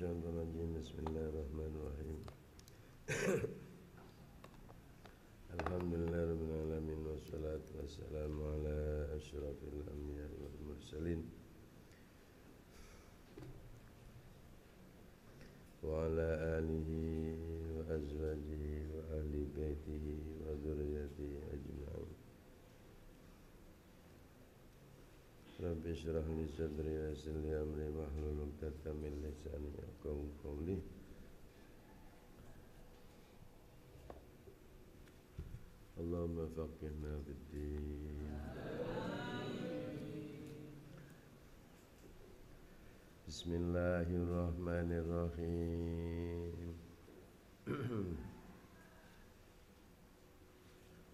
الشيطان الرجيم بسم الله الرحمن الرحيم الحمد لله رب العالمين والصلاة والسلام على أشرف الأنبياء والمرسلين وعلى آله وأزواجه وأهل بيته وذريته أجمعين رب اشرح لي صدري ويسر لي امري واحلل عقدة من لساني يفقهوا قولي اللهم فقهنا في الدين بسم الله الرحمن الرحيم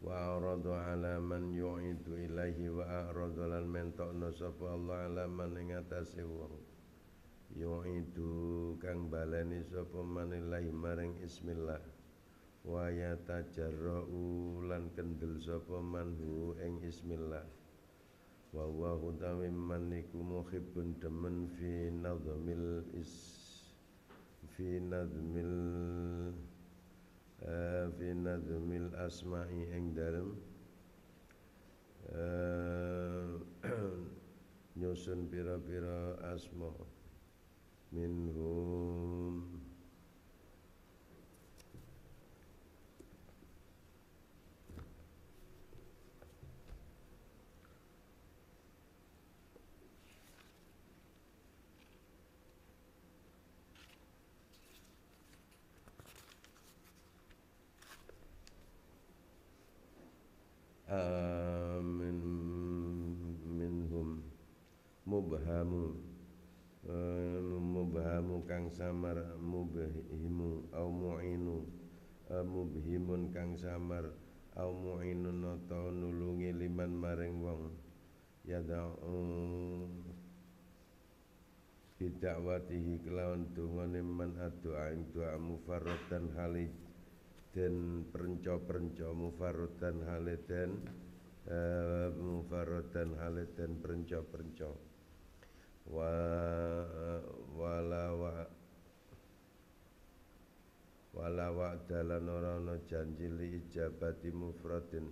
wa aradu ala man yu'idu ilaihi wa aradu lan mentokno sapa Allah ala man ing wong yu'idu kang baleni sapa man ilahi maring ismillah wa yatajarra'u lan kendel sapa man hu ing ismillah wa huwa utawi man muhibbun demen fi nadhmil is fi nadhmil fi nadhmil asma'i ing dalem eh, nyusun pira-pira asma minhum kang samar mubhimu au mu'inu mubhimun kang samar au mu'inun atau nulungi liman maring wong Ya yada'u bidakwatihi kelawan dungane man addu'a ing doa mufarradan hale den perenca dan mufarradan hale den mufarradan hale den perenca-perenca wala wa wala wa wa janji li ijabati mufradin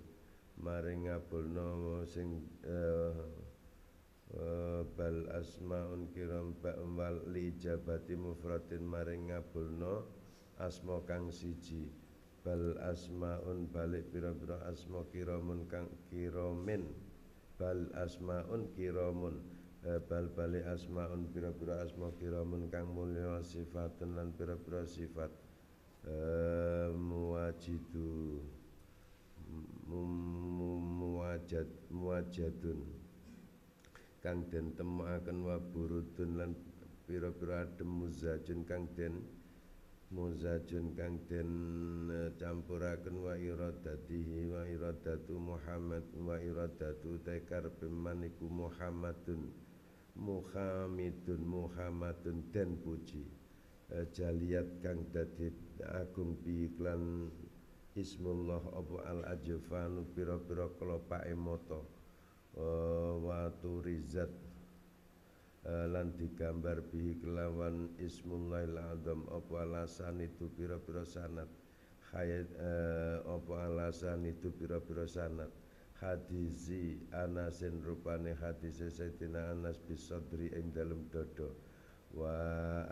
maring ngabulno sing eh, eh, bal asmaun kiram ba'wal li jabati mufratin maring ngabulno asma kang siji bal asmaun balik pira-pira asma kiramun kang kiramin bal asmaun kiramun Eh, bal bali asmaun pira-pira asma kiramun kang mulia sifat lan pira-pira sifat eh, muwajidu muwajad muwajadun kang den temakan wa burudun lan pira-pira adem muzajun kang den muzajun kang den eh, campurakan wa iradatihi wa iradatu Muhammad wa iradatu takarpim maniku Muhammadun Muhammadun Muhammadun dan puji e, Jaliat kang dadi agung biiklan Ismullah abu al ajfanu piro-piro kelopake mata e, eh, wa turizat e, eh, lan digambar bihi kelawan Ismullahil Azam abu alasan itu piro pira sanad khayat abu alasan itu piro-piro sanat hadisi anasin rupane hadise Sayyidina Anas bisadri ing dalam dodo wa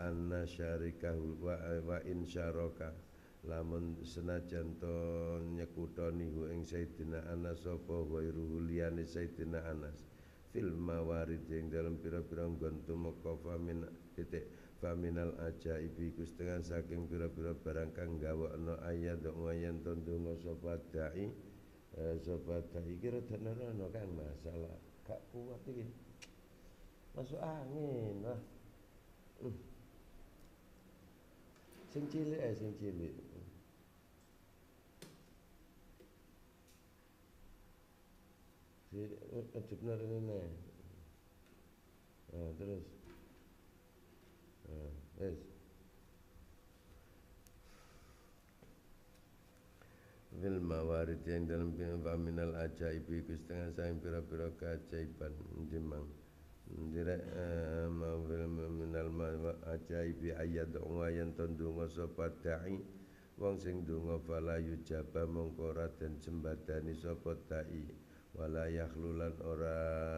anna syarikahu wa, wa in syaraka lamun senajan to nyekutoni hu ing Sayyidina Anas sapa wa liyane Sayyidina Anas fil mawarid ing dalam pira-pira nggon tumeka famin titik faminal aja iku setengah saking pira-pira barang kang no ayat wa yen to ndonga Eh, sobat iki rada nono kan masalah gak kuat iki. Masuk angin lah. Hmm. Uh. Sing cilik eh sing cilik. Si ajebna eh, rene ne. Nah, eh, terus. Nah, wis. fil mawarid yang dalam minal ajaib iku setengah saing pira-pira keajaiban dimang Ndira eh, mawil minal ajaib ayat donga yang tondunga sapa dai wong sing donga fala yujaba mongko ora den sapa dai wala yakhlulan ora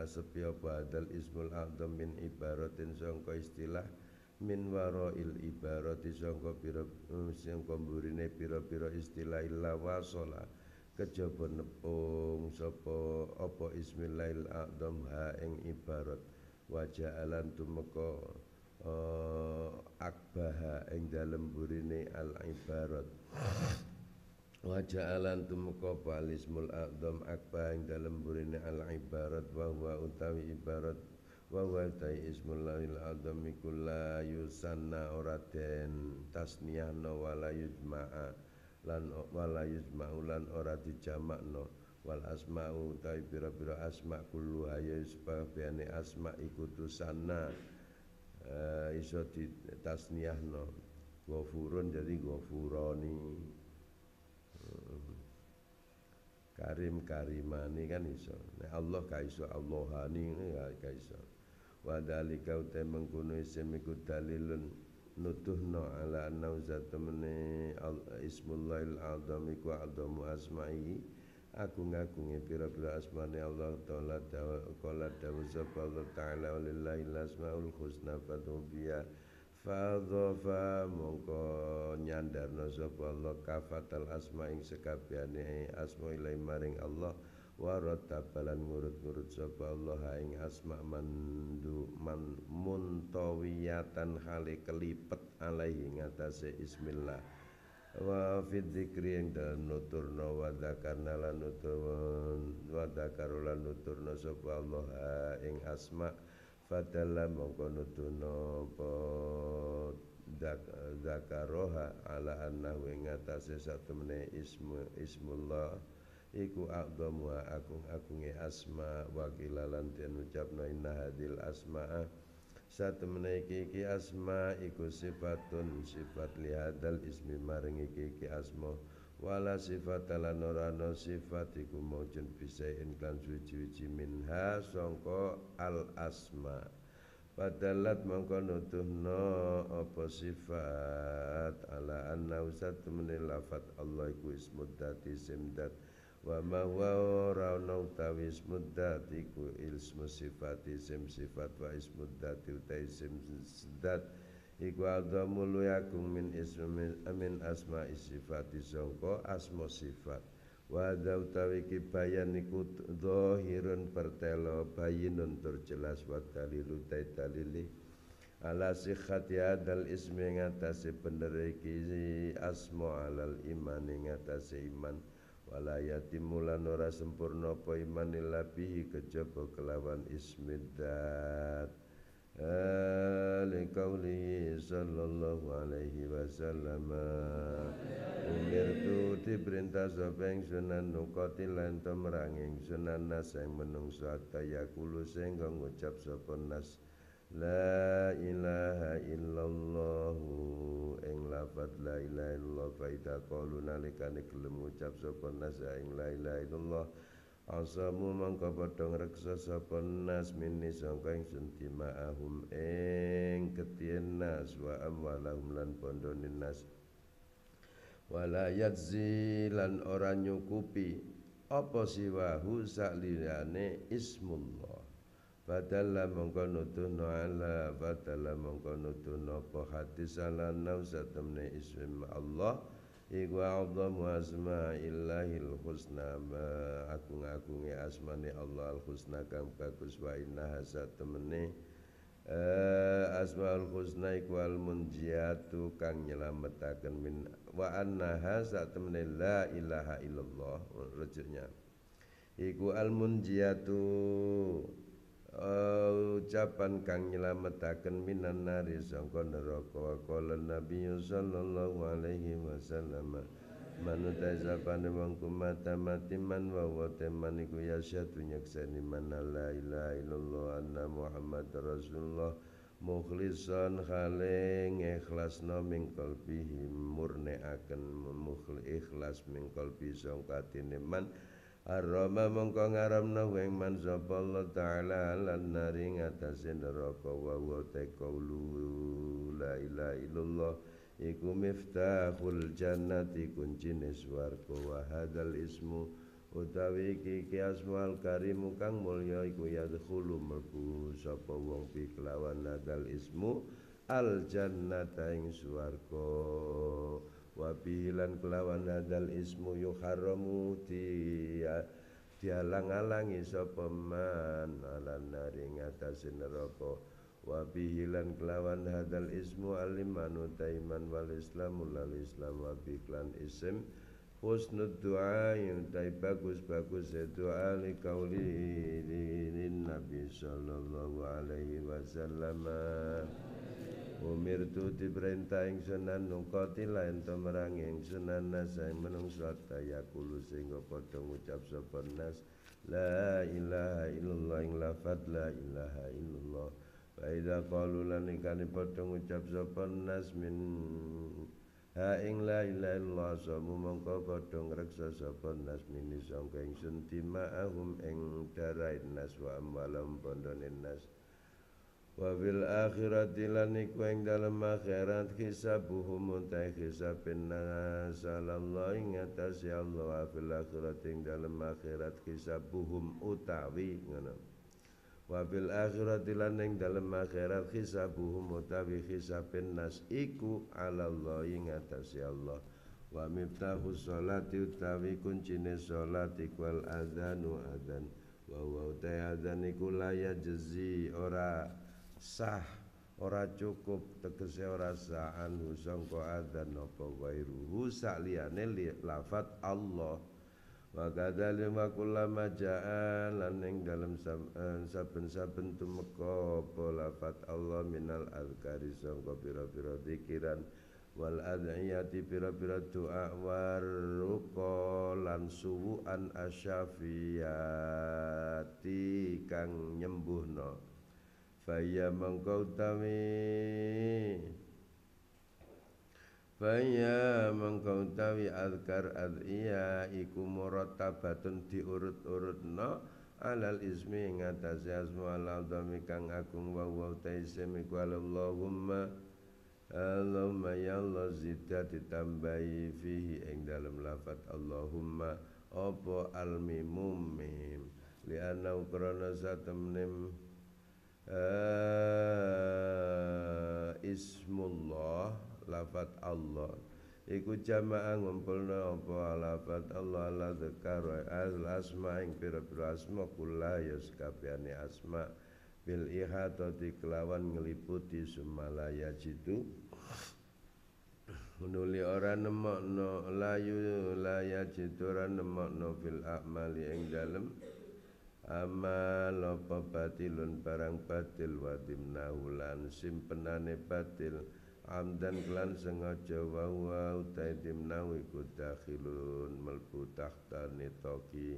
sepiya badal ismul a'dham min ibaratin sangka istilah min il ibarat sangka pira eh, sangka mburine pira-pira istilah illa wasala kejaba nepung sapa apa ismilail a'dham ha ing ibarat waja'alan tumeka uh, eh, akbaha ing dalem burine al ibarat Waja'alan tumeka balismul a'dham akbah ing dalem burine al ibarat wa huwa utawi ibarat wa wa ta'i ismul lahil azami kulla yusanna oraden wala yujma'a lan wala yujma'u lan ora dijamakno wal asma'u ta'i bira-bira asma' kullu hayu ya sebagiane asma' iku tusanna uh, iso ditasniyahno ghafurun jadi ghafurani karim karimani kan iso nah, Allah ka iso Allahani eh, ka iso wa dalika uta mengkono isim iku dalilun nuduhno ala nauzatemene ismullahil azam iku azamu asma'i aku ngagunge pira-pira asmane Allah taala qala dawu sapa Allah taala lillahi asmaul husna fadhu biya fadhafa mongko nyandarno sapa Allah kafatal asma ing sekabehane asma ilahi maring Allah warotabalan ngurut-ngurut sapa Allah ing asma mandu man muntawiyatan hale kelipet alaihi ngatasé ismillah wa fi dzikri ing dalem nuturna wa dzakarna lan nuturun wa dzakaru lan nuturna sapa Allah ing asma fadalla mongko nuturna apa dzakaroha ala annahu ing ngatasé satemene ismu ismullah iku agam wa akung akunge asma wa kilalan den ucapna inna hadil asma'a satu menaiki asma iku sifatun sifat lihadal ismi maring iki iki asma wala sifat lan ora sifat iku maujun bisain suci-suci minha songko al asma Padalat mongko nuduhno apa sifat ala anna usat menilafat Allah iku ismud dati simdat wa ma wa ora ana utawi ismuddat iku ilmu sifat isim sifat wa ismuddat utai isim sedat iku adamu luyakum min ismi amin asma sifat sangka asma sifat wa hadza utawi kibayan iku dhahirun pertelo bayinun tur jelas wa dalilu tai dalili ala sihhati hadal ismi ngatasi bener iki asma alal iman ngatasi iman, iman wala yatimu lan ora sampurna apa iman illa bihi kejaba kelawan ismiddat Alaikaulihi sallallahu alaihi wasallam Umir tu diperintah sopeng sunan nukoti lantum ranging sunan nas yang menung suata yakulu sehingga ngucap sopeng nas La ilaha illallah ing lafaz la ilaha illallah fa idza qalu nalikane gelem ngucap sapa nas ya ing la ilaha illallah asamu mangka padha ngreksa sapa nas minni sangka ing sunti ma'ahum ing ketien nas wa amwalahum lan pondone nas wala yajzi lan ora nyukupi apa siwahu sakliyane ismullah Fadalla mongko nuduhno ala Fadalla mongko nuduhno apa hati salah nafsa temne ismim Allah Iku a'udhamu asma illahil husna ma agung-agungi asmani Allah al husna kang bagus wa inna hasa temene uh, eh, Asmaul husna iku al munjiatu kang nyelametakan min wa annaha sa temene la ilaha illallah rujuknya Iku al munjiatu Uh, ucapan kang nyelametaken minan nari sangka neraka wa nabi sallallahu alaihi wasallam manut sapane wong kumata mati man wa wa teman iku yasyatu nyekseni man la ilaha illallah anna muhammad rasulullah mukhlisan khaling ikhlasna min qalbihi murniaken mukhlis ikhlas min qalbi sangka man Arama mongko ngaramna weng man sapa Allah taala lan nari ngatasen neraka wa wa ta la ilaha illallah iku miftahul jannati kunci swarga wa hadal ismu utawi iki ki asmal kang mulya iku ya dkhulu mlebu sapa wong pi kelawan hadal ismu al jannata ing swarga wa bilan kelawan hadal ismu yuharramu ti dialang-alangi sapa man alan nari ngatasin neraka wa bihilan kelawan hadal ismu alimanu taiman wal islamu lal islam wa biklan isim husnud du'a yutai bagus-bagus doa ya li kauli nabi sallallahu alaihi wasallam umirtu diperintah ingsun nungkoti lain ento merang ingsun anas ing menungsa kulu singo potong ngucap sopan nas la ilaha illallah ing lafat la ilaha illallah wa idza qalu lan ikane padha ngucap sapa nas min ha ing la ilaha illallah somu mongko padha ngreksa sapa nas min sangka ingsun ahum ing darai nas wa amwalam pondone nas wa fil akhirati lan iku ing dalem akhirat hisabuhum utai hisabin nas Allah ing atas ya Allah wa fil akhirati ing dalem akhirat hisabuhum utawi ngono wa fil akhirati lan ing dalem akhirat hisabuhum utawi hisabin nas iku ala Allah ing atas ya Allah wa miftahu sholati utawi kuncine sholat iku al adzanu adzan wa wa utai iku la yajzi ora sah ora cukup tegese ora sah anhu sangka adzan apa wairuhu sak liyane lafat Allah wa kadzalika wa kullama jaa lan ing dalem eh, saben-saben tumeka apa lafat Allah minal azkari sangka pira-pira zikiran wal adhiyati pira-pira doa waruqa lan suwuan asyafiyati kang nyembuhno Faya mengkau tawi Faya mengkau tawi adkar ad'iya Iku muratabatun diurut-urut no Alal ismi ngatasi asmu alal dhami kang agung Wa wa taisim iku Allahumma Allahumma ya Allah zidda ditambahi fihi ing dalam lafat Allahumma opo almi mimum mim li'anna ukrana satamnim uh, ismullah lafat Allah iku jamaah ngumpulna apa lafat Allah la dzikra al asma ing pira-pira asma kula ya sakabehane asma bil ihatati kelawan ngeliputi sumalaya jitu nuli orang nemokno layu laya jitu ora nemokno fil amali eng dalem amal apa batilun barang batil wadim nahulan simpenane batil amdan klan sengaja wawa utai dimnau ikut dakhilun melbu takhta nitoki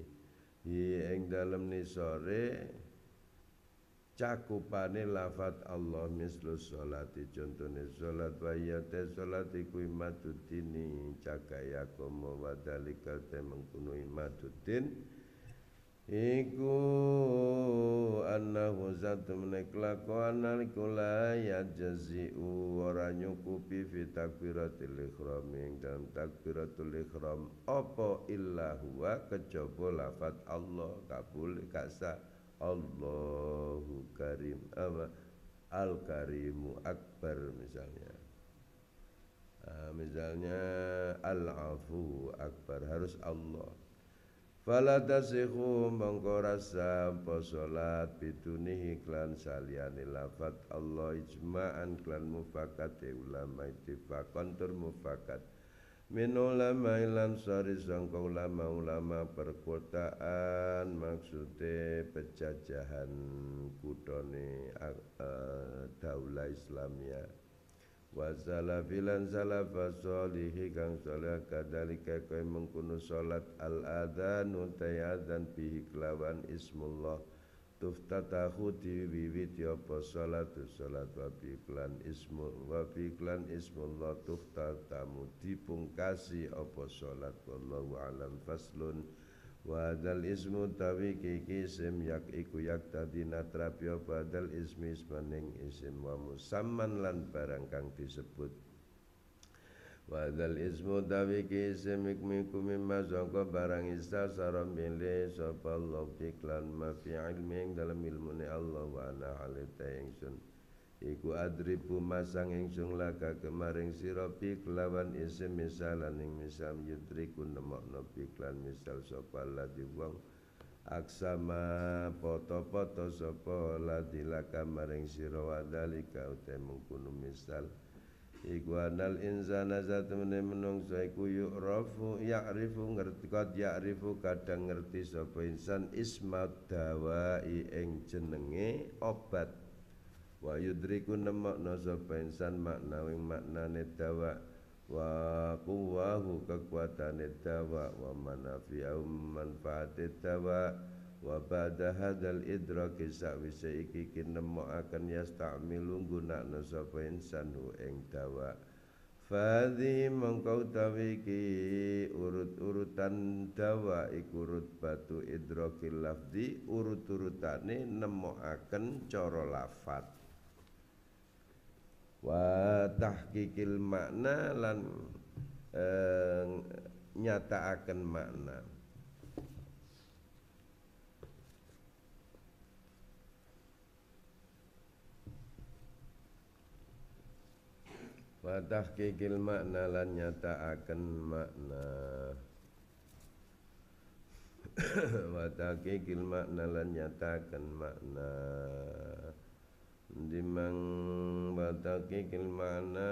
hi eng dalem nisore cakupane lafat Allah mislu sholati contohnya sholat wa yate sholat iku imadudini cakaya komo wadalika temengkunu imadudini Iku annahu zatum neklakoan naliku ya yajzi'u ora nyukupi fi takbiratil ikhram ing dalam takbiratul ikhram apa illa huwa kejaba Allah kabul Allahu karim apa al karimu akbar misalnya uh, misalnya al afu akbar harus Allah Fala tasihu mongko rasa apa salat biduni iklan saliyane lafat Allah ijma'an klan mufakat e ulama ittifaqan tur mufakat min ulama ilan sari sangka ulama-ulama perkotaan maksude pejajahan kutone uh, daulah Islamiyah wa salafilan salafa solihi kang soleh kadalika kaya mengkunu al adhanu tayadhan bihi kelawan ismullah tuftatahu diwiwiti apa salatu sholat wa biklan ismu wa biklan ismullah tuftatamu dipungkasi apa salat wallahu alam faslun Wadal ismu tawi kiki isim yak iku yak tadi natrapya badal ismi ismaning isim wa musamman lan barang kang disebut Wadal ismu tawi kiki isim ikmiku mimma sangka barang istasara milih sapa Allah lan ma fi yang dalam ilmune Allah wa ana alita ingsun Iku adribu masang ingsun laka kemaring sira bi kelawan isim misalan ing misam yudriku nemokno bi klan misal sapa lati wong aksama poto-poto sapa lati laka maring sira wadalika utemung kunu misal Iku anal insana satemene menungsa iku yak ya'rifu ngerti yak ya'rifu kadang ngerti sapa insan isma dawai ing jenenge obat wa yudrikun makna sapa insan makna wing maknane dawa wa quwwahu kekuatan dawa wa manafi'u manfaate dawa wa ba'da hadzal idraki sawise iki akan yastamilu gunakna sapa insan hu eng dawa Fadhi mengkau tawiki urut-urutan dawa ikurut batu idrokil lafdi urut-urutane nemokaken cara lafat wa tahqiqil makna lan e, eh, akan makna wa tahqiqil makna lan akan makna wa tahqiqil makna lan akan makna dimang bataki kilmana,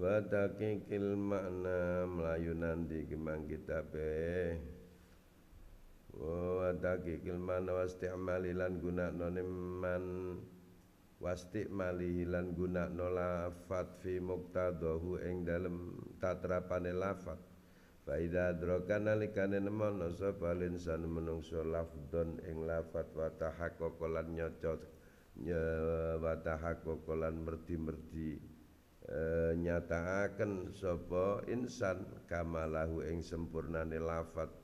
bataki kilmana Melayu nanti kemang kita be Wadakikil oh, kilmana wasti amalilan guna noniman wasti lan guna nolafat fi muktadahu eng dalam tatrapane lafat Faida droka nalikane nemono sapa linsan menungso lafdon ing lafat wa tahaqqaqo lan nyocot wa tahaqqaqo lan merdi-merdi e, nyataaken sapa insan kamalahu ing sempurnane lafat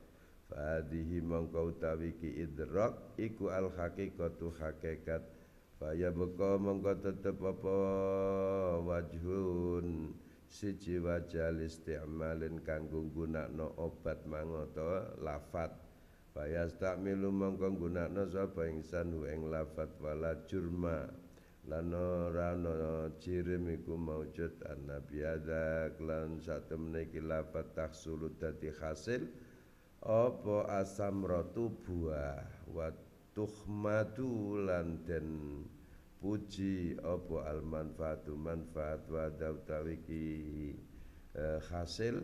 fadihi mongko utawi ki idrok iku al haqiqatu hakikat faya beka mongko tetep apa wajhun siji wajal isti'malin kanggo gunakno obat mangoto lafat Bayas tak milu mongko gunakno sapa ingsan hu ing lafat wala jurma lan ora ana jirim iku maujud annabi ada lan satu meniki lafat tahsulu hasil opo asam rotu buah watuh tuhmadu den puji opo al manfaatu manfaat wa dawtawiki eh, hasil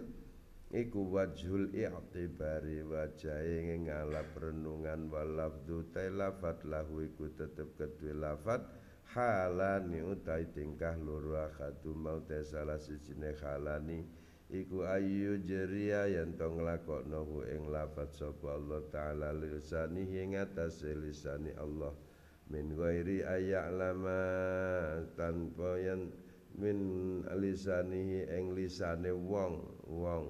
iku wajhul i'tibari wajahe ngalap renungan walafdu ta lafat lahu iku tetep kedue lafat halani utai tingkah loro akadu mau salah sijine halani iku ayu jeria yang to nohu ing lafat sapa Allah taala lisani ing atase lisani Allah min ghairi lama tanpa yang min lisanihi ing lisane wong wong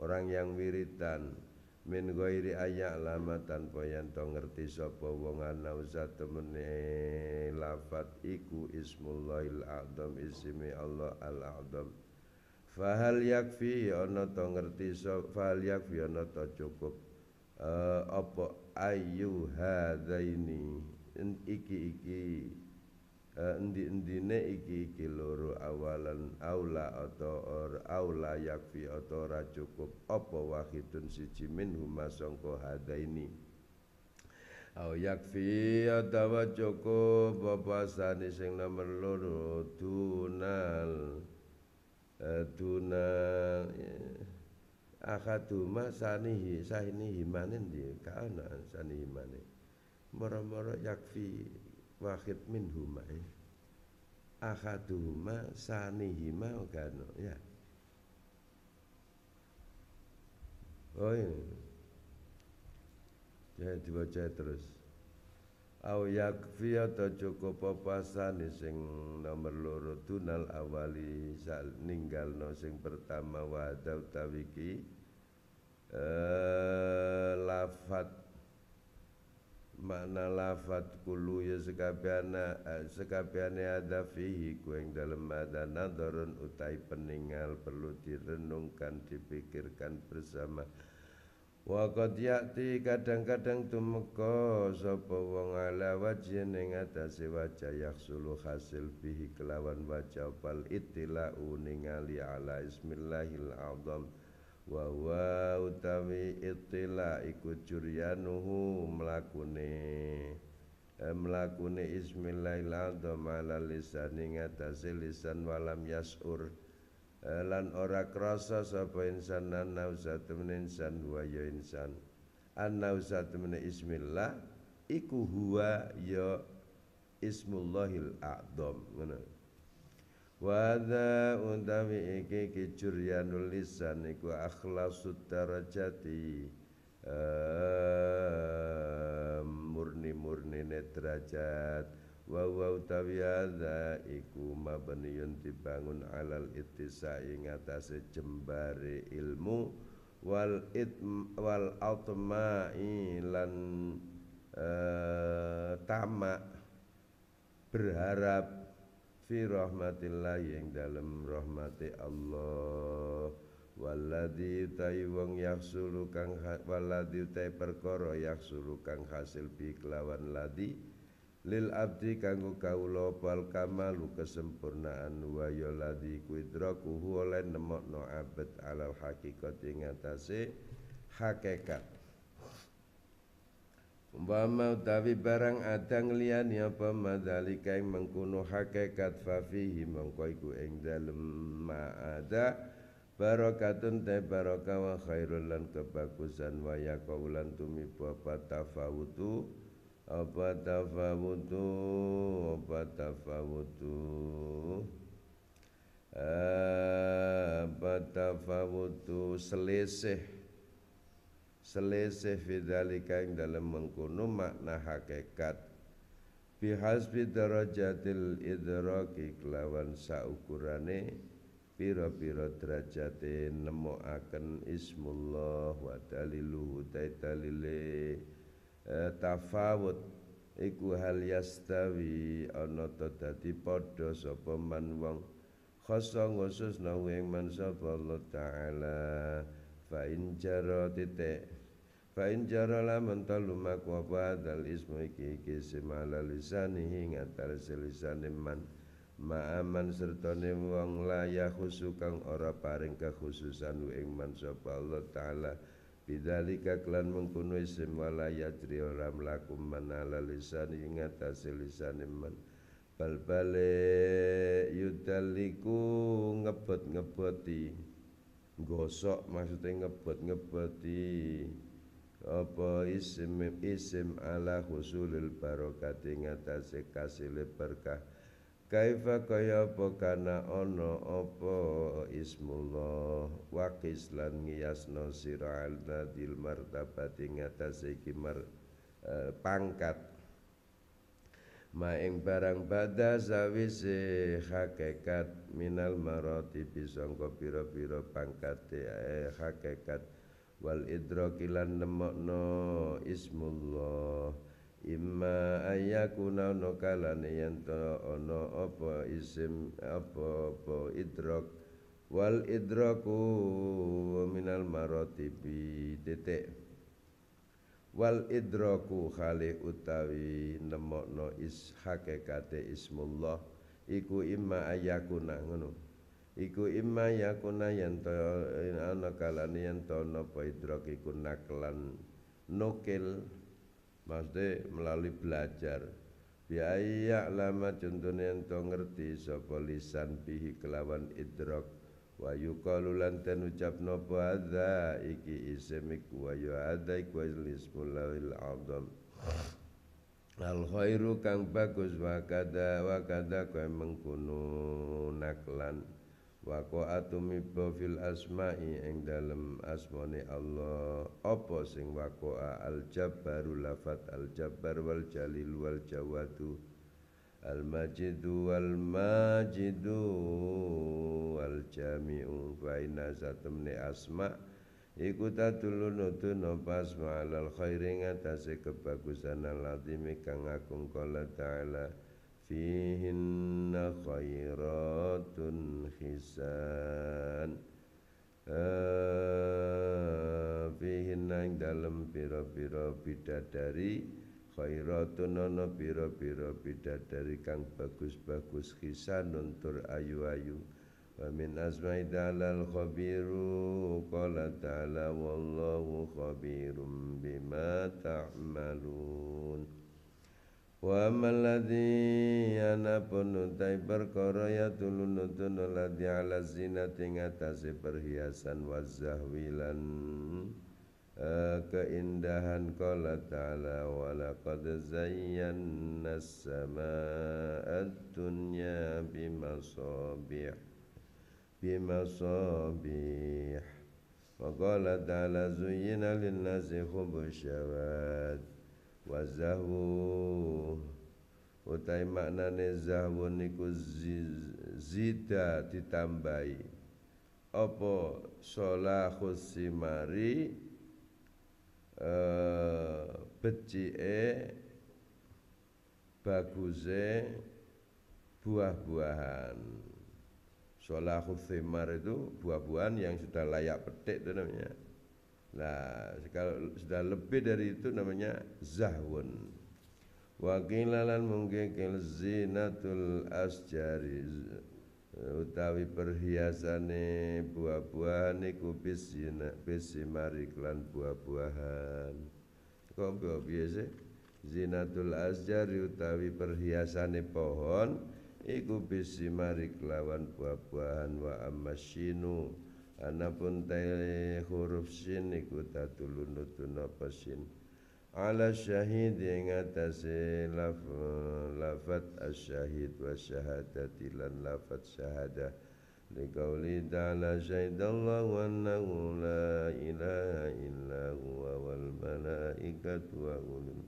orang yang wiritan min ghairi lama tanpa yang to ngerti sapa wong ana usah temene lafat iku ismullahil a'zam ismi Allah al a'zam fahal yakfi ana to ngerti sapa fahal yakfi ana to cukup uh, apa ayu hadaini iki-iki eh, endi-endine iki-iki loro awalan aula atau or aula yakfi atau ora cukup apa wahidun siji min huma sangka hadaini Au yakfi atawa cukup apa sani sing nomor loro dunal eh, eh akaduma sanihi sahini manen di kaana sanihi manen Moro-moro yakfi wahid min huma ya. Akhaduhuma sanihima ogano ya. Oh ini. Iya. Jadi dibaca terus. Au yakfi atau cukup apa sani sing nomor loro tunal awali sal ninggal no sing pertama wada utawi ki eh, lafat makna lafat kulu ya sekabiana eh, sekabiane ada fihi kuing dalam ada nadorun utai peninggal perlu direnungkan dipikirkan bersama wa qad ya'ti kadang-kadang tumeka sapa wong ala wajhin ing atase wajah yaksulu hasil bihi kelawan wajah bal ittila'u ningali ala ismillahil azam wa wa utawi itila iku juryanuhu mlakune eh, mlakune ismillail azam ala lisan ngatasi lisan walam yasur eh, lan ora krasa sapa insan nausa temen insan wa ya insan annausa temen ismillah iku huwa ya ismullahil azam ngono Wada utawi iki kijuryanul lisan iku akhlasut darajati murni-murni derajat wa wa utawi ada, iku mabniyun dibangun alal ittisai ngatasé jembare ilmu wal itm wal atma'i lan e, tamak berharap fi rahmatillah yang dalam rahmati Allah waladhi utai wong yaksulu kang waladhi utai perkara yaksulu kang hasil bi kelawan ladi lil abdi kanggo kawula bal kamalu kesempurnaan wa ya ladhi kuidraku oleh nemokno abet alal hakikat ing atase hakikat Umpama utawi barang adang ya apa madzalika ing mengkono hakikat fa fihi mongko iku ing dalem ma'ada barokatun te baraka wa khairul lan kebagusan wa tumi ya tumiba tafawutu apa tafawutu apa tafawutu apa tafawutu seleseh selesai fidalika yang dalam mengkono makna hakikat bihasbi darajatil idraki kelawan saukurane piro-piro derajate nemokaken ismullah wa daliluhu dalile eh, tafawud iku hal yastawi ana to dadi padha sapa man wong khasa khusus nang man sapa Allah taala fa in jara Fa in jara lamun talu lisani badal ismu iki iki man ma'aman sertane wong la yakhusu kang ora paring kekhususan ing man sapa Allah taala klan mengkono semala wala yajri ora mlaku manala lisani hinga ngatarse lisani man bal bale yudaliku ngebet ngebeti gosok maksudnya ngebet ngebeti apa isim isim ala husulil barokati ngatasi kasile berkah kaifa kaya apa kana ono apa ismullah waqis lan ngiyasno sira alna dil martabati ngatasi kimar eh, pangkat ma barang badha sawise hakikat minal marati bisa pira-pira pangkat eh, hakikat wal idrakilan nemokno ismullah imma ayakuna no kalane yen ana apa isim apa apa idrak wal idraku minal maratibi titik wal idraku khali utawi nemokno is hakikate ismullah iku imma ayakuna ngono iku imma yakuna yanto ana kalane yanto napa idrak iku naklan nukil maksudnya melalui belajar biaya lama contohnya yanto ngerti sapa lisan bihi kelawan idrak wa yuqalu lan ten ucap napa hadza iki isim iku wa ya hadza iku ismul lawil azam al khairu kang bagus wa kada wa kada kowe mengkono naklan waqa'atum mibba fil asma'i ing dalem asmane Allah apa sing waqa'a al jabbaru lafat al jabbar wal jalil wal jawadu al majidu wal majidu wal jami'u baina zatumni asma' Iku tadulu nudun pas ma'alal khairi ngatasi kebagusan al-azimi kang agung kola ta'ala فيهن خيرات حسان فيهن دلم بيرا بيرا بيداداري khairatun ana pira-pira bidadari kang bagus-bagus khisan nuntur ayu-ayu wa min asma'i dalal khabiru qala ta'ala wallahu khabirum bima ta'malun Wa maladhi anapun utai perkara ya tulun utun ladhi ala zina tingatasi perhiasan wa eh, keindahan qala ta'ala wa laqad zayyana dunya bimasabih bimasabih wa qala ta'ala zuyyina lin-nasi hubbu syawati Wazahu, otai utai maknane zahwu niku zida ditambahi apa solahus simari eh becike baguse buah-buahan solahus simar itu buah-buahan yang sudah layak petik itu namanya Nah, kalau sudah lebih dari itu namanya zahwun. Wa qilalan mungkin zinatul asjari utawi perhiasane buah-buahan iku bisina bisimari klan buah-buahan. Kok piye biasa? Zinatul asjari utawi perhiasane pohon iku bisimari kelawan buah-buahan wa amasyinu pun taile huruf sin iku tatulun nutun apa sin ala syahid yang atas laf lafad asyahid wa syahadati lan lafat syahadah liqauli ta'ala syahidallahu annahu la ilaha illa huwa wal malaikatu wa ulul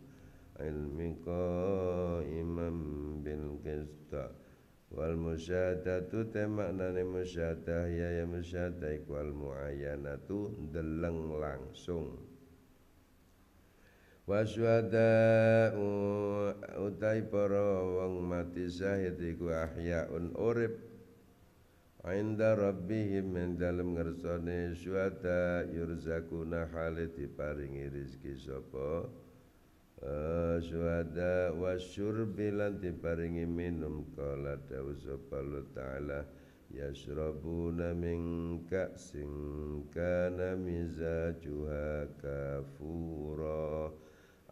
ilmi qaiman bil qisṭah wal musyadatu te maknane musyadah ya ya musyadah wal muayyanatu deleng langsung wasyada utai para wong mati syahid iku ahyaun urip Ainda rabbihim min dalem ngersane syuada yurzakuna hale paringi rezeki sapa syuhada wa syurbi diparingi minum kala dawu ta'ala yashrabuna min ka'sin kana mizajuha kafura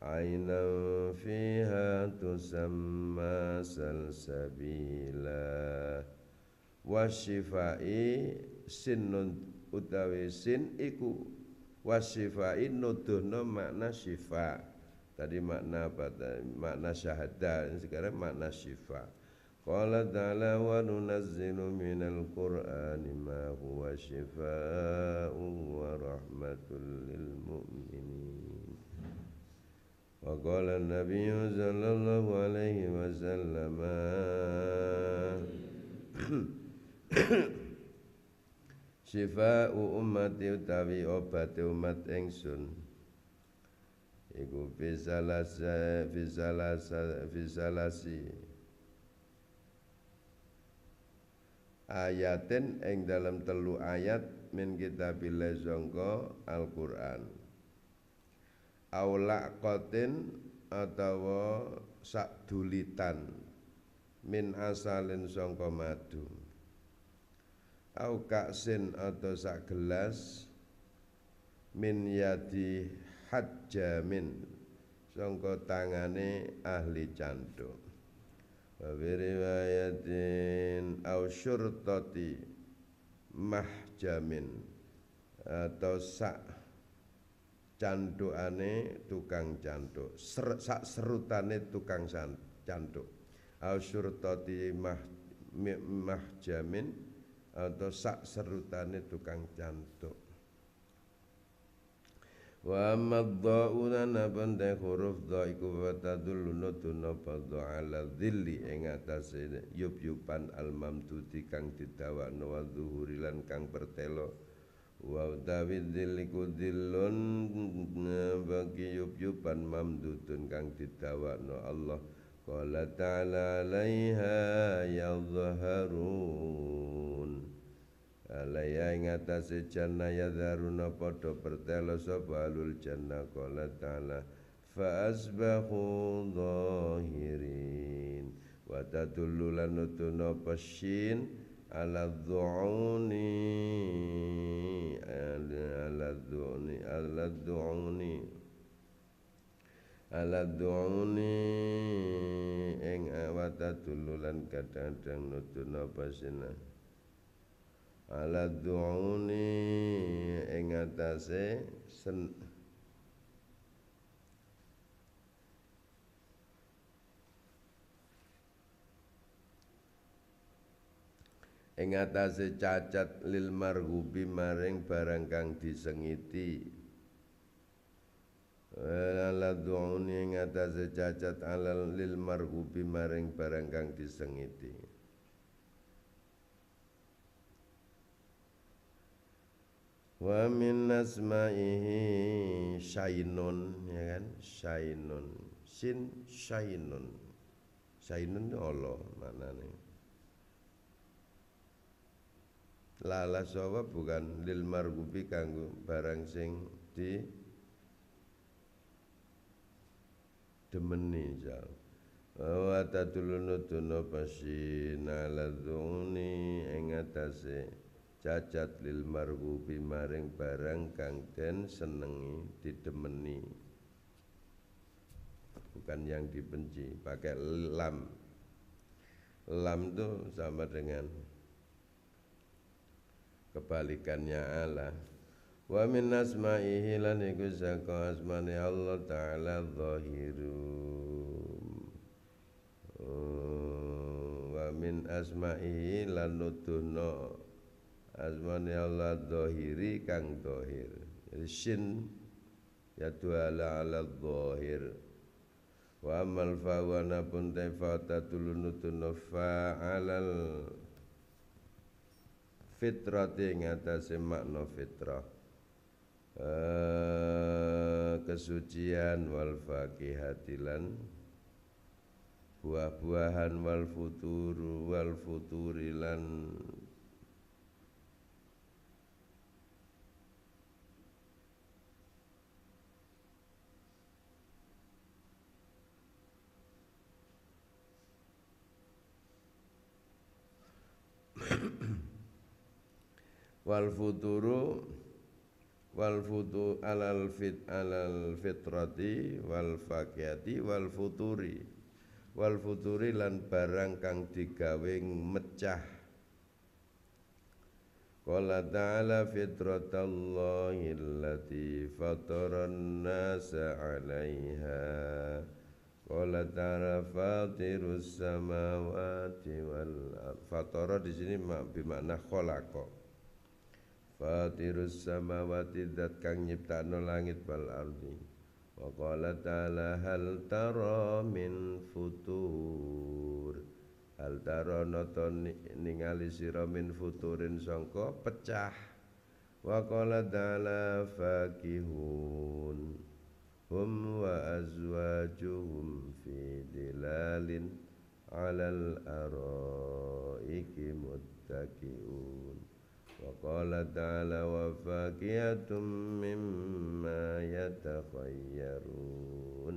ainan fiha tusamma salsabila wasyifai sinnun utawi sin iku wasyifai nuduhno makna syifa' Tadi makna apa makna syahada, sekarang makna syifa. Qala ta'ala wa nunazzilu minal qur'ani ma huwa shifaa'un wa rahmatul lil mu'minin. Wa qala an-nabiy sallallahu alaihi wasallam Shifa'u ummati utawi obat umat ingsun iku fisalasa fisalasa fisalasi ayatin ing dalam telu ayat min kitabillah sangka Al-Qur'an aulaqatin atau sakdulitan min asalin songko madu au kaksin atau sak gelas min yadi hajjamin sangka tangane ahli candu wa riwayatin au syurtati mahjamin atau sak candukane tukang canduk Ser, sak serutane tukang canduk au syurtati mah, mahjamin atau sak serutane tukang canduk wa amma dha'u lana pandai huruf dha iku fatadullu nutuna padha ala dhilli ing atase yub-yuban al-mamdudi kang didawakno wa zuhuri kang pertelo wa utawi dhilli ku dhillun bagi yub-yuban mamdudun kang didawakno Allah qala ta'ala alaiha yadhharun alaya ing atase jannah yadharuna padha bertelo sapa alul jannah qala ta'ala fa asbahu dhahirin wa tadullu lanutuna pasyin ala dhu'uni ala dhu'uni ala dhu'uni ala dhu'uni ing awata tululan kadang-kadang nutuna pasinah ala du'uni ing atase sen ing atase cacat lil marghubi maring barang kang disengiti ala du'uni ing atase cacat ala lil marghubi maring barang kang disengiti wa min asma'ihi syainun ya kan syainun sin syainun syainun itu Allah maknanya lala sawa bukan lil margubi kanggu barang sing di demeni jauh wa tatulunu dunapa sinaladzuni ing cacat lil marghubi maring barang kang den senengi didemeni bukan yang dibenci pakai lam lam tuh sama dengan kebalikannya Allah wa min asma'ihi lan iku saka asmane Allah taala zahiru oh, wa min asma'ihi lan nuduhna asmane ya Allah dohiri kang dohir jadi shin ya tuala ala dohir wa amal fawana pun tefata tulunutun alal fitrati ngatasi makna fitrah uh, kesucian wal fakihatilan buah-buahan wal futuru wal futurilan wal futuru wal futu alal fit alal fitrati wal fakiati wal futuri wal futuri lan barang kang digawe mecah Qala ta'ala fitratallahi allati fataran nasa 'alaiha Qala ta'ala fatirus samawati wal fatara di sini bermakna khalaqa Fatirus samawati dat kang nyiptakno langit wal ardi Wa qala ta'ala hal tara min futur Hal tara nata ningali sira min futurin songko pecah Wa qala ta'ala fakihun Hum wa azwajuhum fi dilalin alal araiki muttaqiun وقال تعالى وفاكهة مما يتخيرون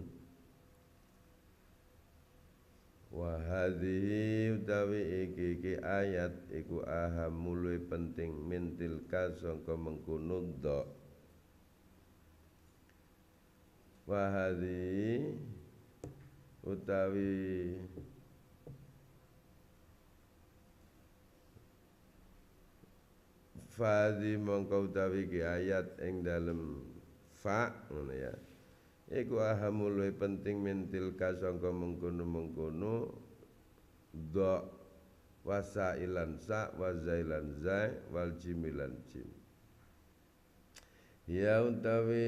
Wahadihi utawi iki iki ayat iku aham mulai penting mintil kasangka utawi fadi mongko utawi ki ayat ing dalem fa ngono ya iku ahamul luwih penting mintil kasongko mengkono-mengkono do wasailan sa wazailan zai wal jimilan jim ya utawi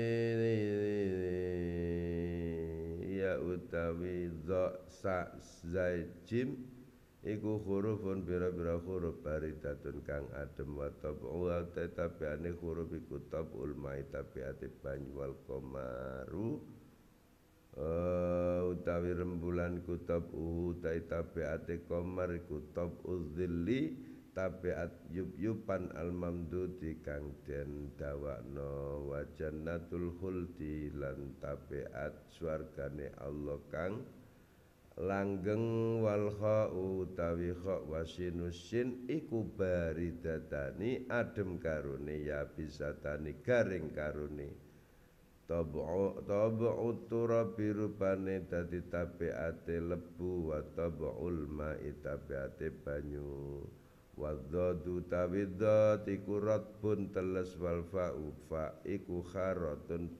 ya utawi do sa zai jim iku hurufun bira-bira huruf baridatun kang adem wa tab'u wa tetapi huruf iku tab'ul mai tapi ati banyu wal komaru uh, utawi rembulan ku tab'u utai tapi ati komar ku tab'u zilli tapi at yup yupan al mamduti kang den dawakno wa jannatul khuldi lan tapi at suargane Allah kang langgeng wal kha'u utawi kha' wasinusin iku baridatani adem karune ya bisatani garing karune tabu tabu turabi rupane dadi tabiate lebu wa tabul ma itabiate banyu wa dzadu tawidzat teles wal fa'u fa iku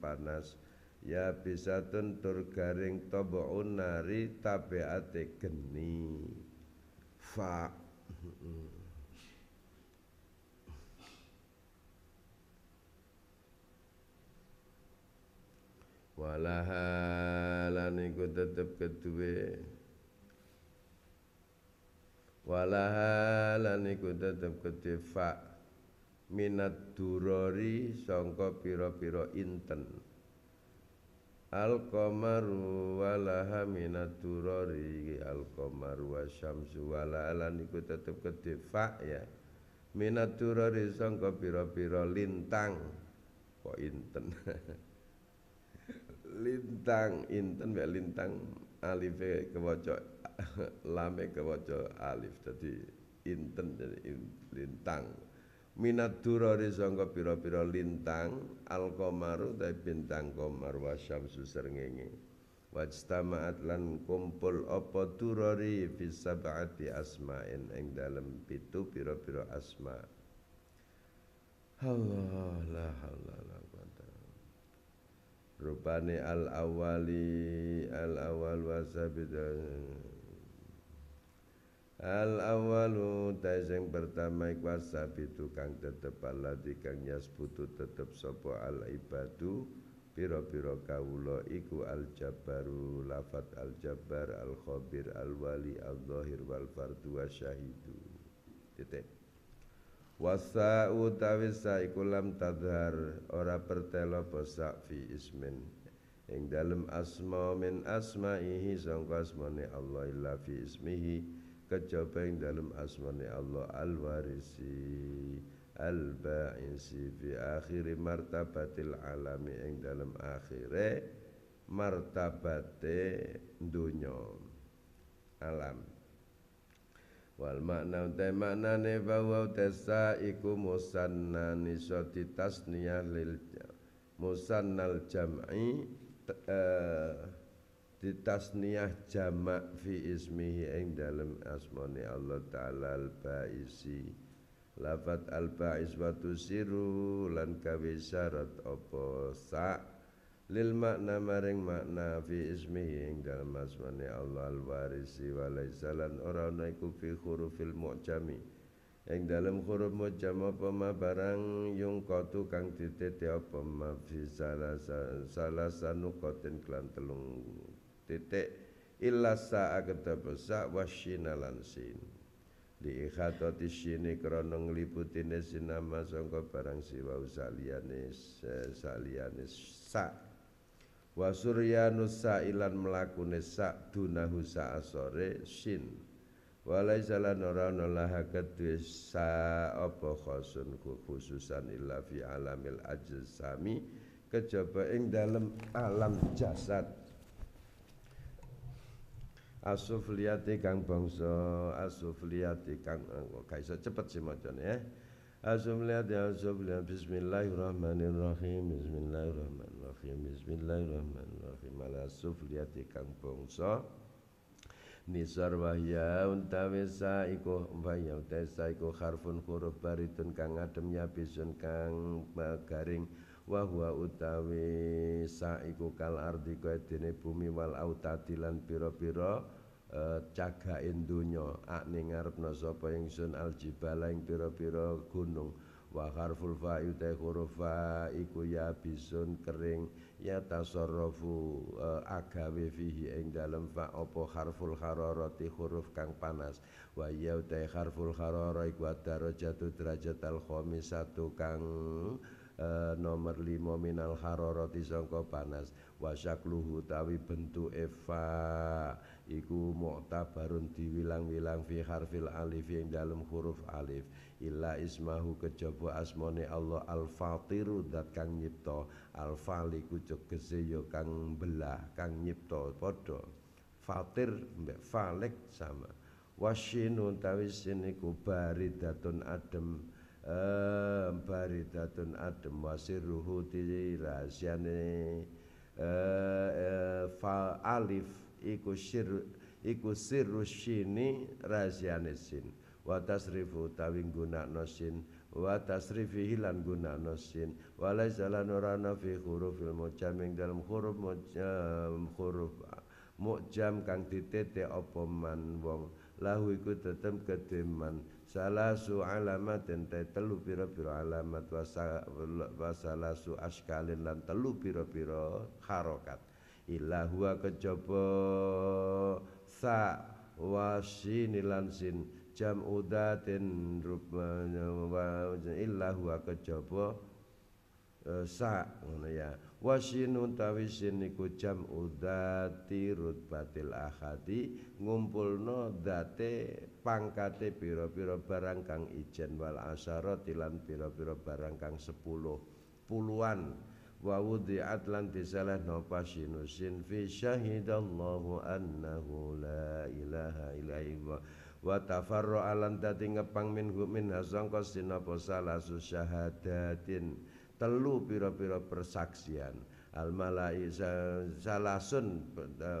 panas ya bisa tur garing onari, nari tabiate geni fa walaha lan iku tetep keduwe walaha lan iku tetep keduwe fa minat durori songko piro-piro inten Al-qamaru walaha minat turari Al-qamaru wa syamsu wala alan iku kedifak ya Minat turari sangka pira-pira lintang Kok inten Lintang, inten ya lintang Alife kewaca lame kewaca alif Jadi inten jadi lintang minat durari sangka pira-pira lintang al qamaru ta bintang qamar wa syamsu srengenge wajtama'at lan kumpul apa durari fi sab'ati asma'in ing dalem pitu pira-pira asma Allah la Allah la quwata rupane al awali al awal wa eh, Al awalu taiseng pertama iku sabitu kang tetep di kang yasbutu tetep sopo al ibadu piro piro kaulo iku al jabaru lafat al jabar al khobir al wali al zahir wal fardu wasyahidu titik wasa utawi sa iku lam tadhar ora pertelo posak fi ismin ing dalem asma min asmaihi sangka asmane Allah illa fi ismihi kejaba ing dalem asmane Allah al-warisi al-ba'isi fi akhiri martabatil alami ing dalem akhire martabate dunya alam wal makna utai maknane bahwa utesa iku musannani so ditasniyah lil musannal jam'i uh, ditasniyah jamak fi ismihi ing dalem asmani Allah taala al-baisi lafat al-bais wa tusiru lan kawi syarat opo sa lil makna maring makna fi ismihi ing dalem asmani Allah al-warisi wa laisa lan ora ana iku fi hurufil mu'jami dalem huruf mu'jam apa ma barang yung kotu kang ditete apa ma fi salah salasa kotin klan telung titik illa sa'a ketapa sa wasyina lan sin li ikhatati syini krana ngliputine sinama sangka barang siwa saliyane saliyane sa wa suryanu sa'ilan mlakune sa dunahu sa asore sin walai salah ora ana laha kedue sa apa khusun khususan illa fi alamil ajsami kejaba ing dalam alam jasad asufliyati kang bangsa asufliyati kang eh, gak iso cepet sih macane ya eh. asufliyati asufliyati bismillahirrahmanirrahim bismillahirrahmanirrahim bismillahirrahmanirrahim ala asufliyati kang bangsa nisar wahya untawi sa iku wahya untawi sa iku harfun huruf baritun kang adem ya bisun kang eh, garing wa huwa utawi saiku kal ardi kaya dene bumi wal autati lan pira-pira e, cagake donya akne ngarepna sapa ingsun aljibala ing pira-pira gunung wa harful fa yuta hurufa iku ya bisun kering ya tasarrafu e, eh, agawe fihi ing dalem fa apa harful hararati huruf kang panas wa ya uta harful harara iku derajat al khamisatu kang Uh, nomor lima minal haroroti sangka panas wasyakluhu tawi bentuk efa iku mu'tabarun diwilang-wilang fi harfil alif yang dalam huruf alif illa ismahu kejaba asmane Allah al-fatiru dat kang nyipta al-faliku tegese ya kang belah kang nyipta padha fatir mbak falik sama wasyinun tawisin iku baridatun adem baridatun adem wasirruhu ti rahasiane eh, eh, fa alif iku sir iku sirru rahasiane sin wa tasrifu tawi gunakno sin wa tasrifi hilan gunakno sin wala jalan orana fi hurufil mujam ing dalam huruf mujam eh, huruf mujam kang ditete apa man wong lahu iku tetem kedeman salasu alamatin te telu piro-piro alamat wa salasu askalin lan telu piro-piro harokat illa huwa sa wasin lan jam udatin rupanya illa huwa kejaba sa eh, ngono ya wasin ikut sin iku jam udzati rutbatil ahadi ngumpulno date pangkate piro-piro barang kang ijen wal asaro tilan piro-piro barang kang sepuluh puluhan wa wudi'at lan disalah napa sinusin fi syahidallahu annahu la ilaha ilaiwa wa tafarra'a lan dadi ngepang min min hasangka sinapa salah syahadatin telu pira-pira persaksian al malaika salasun eh,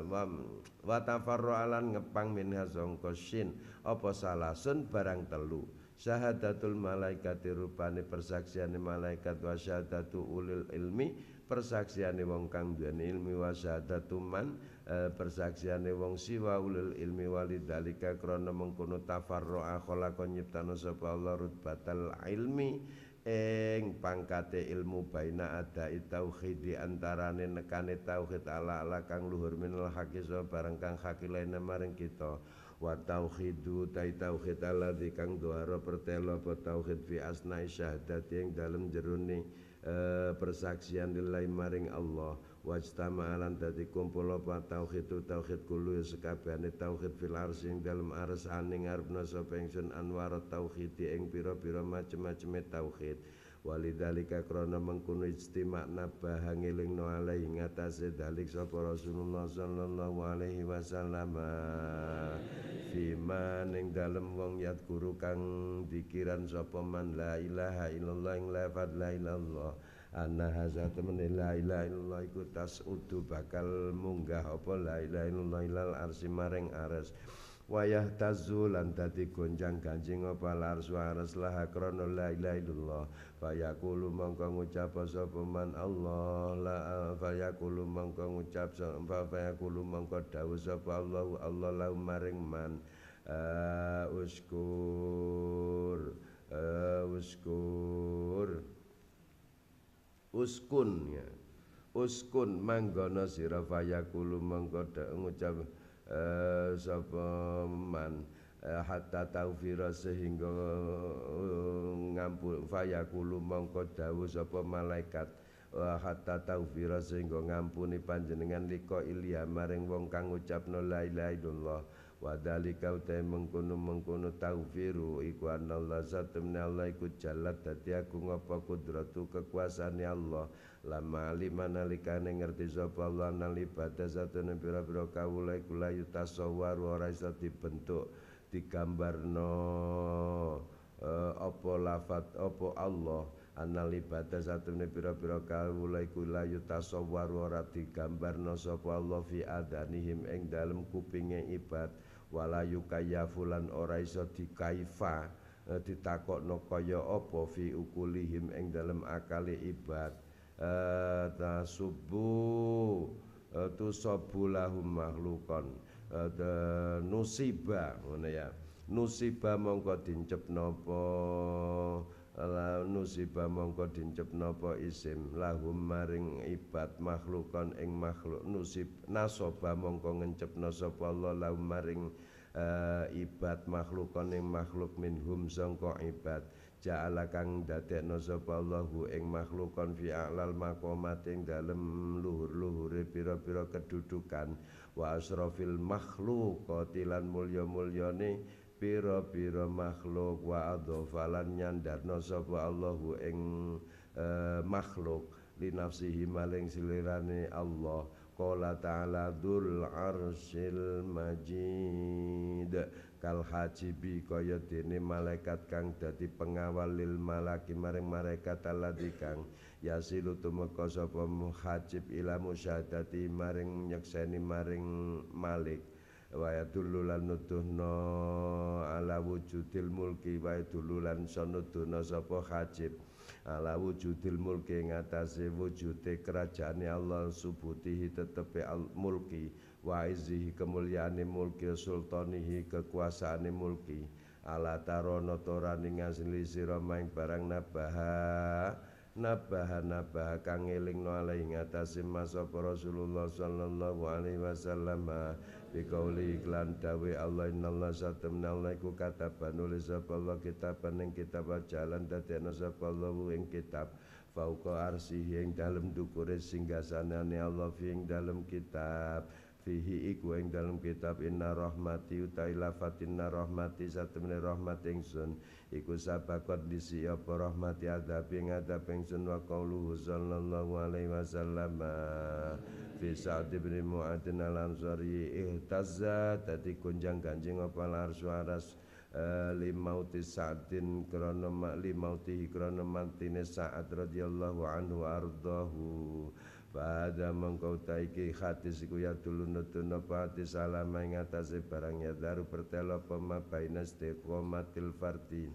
wa tafarru'alan ngepang min hazongkosin apa salasun barang telu syahadatul malai rupane persaksiane malaikat wa syahadatu ulil ilmi persaksiane wong kang duweni ilmi wa syahadatu man e, persaksiane wong siwa ulil ilmi walidalika krana mengkono tafarru'a kholakon nyiptano sapa Allah rutbatal ilmi ing pangkate ilmu baina ada tauhid di antarane nekane tauhid ala ala kang luhur minal haqi barang kang haqi lain maring kita wa tauhidu ta tauhid ala di kang ro pertelo apa tauhid fi asnai syahadat yang dalam jeruni e, eh, persaksian lillahi maring Allah wajtama alan dadi kumpul apa tauhid tauhid kulo ya sekabehane tauhid fil dalam dalem aras aning arepna sapa ingsun anwar tauhid ing pira-pira macem-maceme tauhid walidhalika krana mengkono ijtima' nabaha ngelingno alaihi ngatasé dalik sapa Rasulullah sallallahu alaihi wasallam fima ning dalem wong yat guru kang dikiran sapa man la ilaha illallah ing la ilaha illallah anna haza temen eh, la ilaha illallah iku tasudu bakal munggah apa la ilaha illallah ilal arsi maring aras wayah tazulan lan gonjang ganjing apa lar suaras lah krana la ilaha illallah fayaqulu mangko ngucap sapa man Allah la eh, fayaqulu mangko ngucap sapa fayaqulu mangko dawuh sapa Allah Allah la maring man uh, uskur uh, uskur uskun ya uskun manggono sira fayakulu mengko ngucap uh, sapa man uh, hatta taufira sehingga uh, eh, ngampun fayakulu mengko dawuh sapa malaikat wa hatta taufira sehingga ngampuni panjenengan liko ilya maring wong kang ngucapno la ilaha illallah wa dalika utai mengkono mengkono taufiru iku anallah satemne Allah iku jalat dadi aku ngapa kudratu kekuasaane Allah lama lima nalikane ngerti sapa Allah nang ibadah satune pira-pira kawula iku layu tasawwar ora iso dibentuk opo lafat opo Allah anal ibadah satune pira-pira kawula iku la yutasawwar ora digambarna eh, sapa Allah fi adanihim eng dalem kupinge ibad wala yukayafulan ora iso dikaifa e, ditakokno kaya apa fi ukulihim ing dalem akali ibad e, eh, tasubu e, eh, tusabulahum makhlukon e, de, nusiba ngono ya nusiba mongko dincep napa la nusiba mongko dincep napa isim lahum maring ibad makhlukon ing makhluk nusib nasoba mongko ngencepna sapa Allah lahum maring eh, ibad makhlukon ing makhluk minhum sangka ibad ja'ala kang dadekno sapa Allahu ing makhlukon fi a'lal maqamati dalem luhur-luhure pira-pira kedudukan wa asrafil makhluqati lan mulya-mulyane piro piro makhluk wa adhafalan nyandarno sapa Allahu ing e, makhluk linafsihi maling silirane Allah Qala ta'ala dul arsil majid Kal hajibi kaya malaikat kang dadi pengawal lil malaki maring malaikat alladzi kang yasilu tumeka sapa hajib ila musyadati maring nyekseni maring malik wa yadullu lan nuduhna ala wujudil mulki wa yadullu lan sanuduhna sapa hajib ala wujudil mulki ngatasé wujude kerajaane Allah subutihi tetepi al mulki wa izihi kemuliaane mulki sultanihi kekuasaane mulki ala tarono torani ngasli sira barang nabaha nabaha nabaha kang eling no alai ngatasi masapa Rasulullah sallallahu alaihi wasallam ah, biqauli iklan dawe Allah innallaha satamna alaiku kataban oleh sapa Allah kitaban paning kitab ah, jalan dadekno sapa Allah ing kitab fauqa arsihi ing dalem dukure singgasanane Allah ing dalem kitab fihi iku ing dalam kitab inna rahmati utai lafat inna rahmati satemene rahmat ingsun iku sabakot disi apa rahmati adab ing adab ingsun wa qauluhu sallallahu alaihi wasallam fi sa'd bin mu'adin al-ansari ihtazza tadi kunjang ganjing apa larsuaras Uh, eh, limauti sa'din krana limauti krana mantine sa'ad radhiyallahu anhu ardhahu pada mengkau taiki hati siku ya tulun nutun apa hati salam barang ya daru pertelo pema bainas dekomatil fardin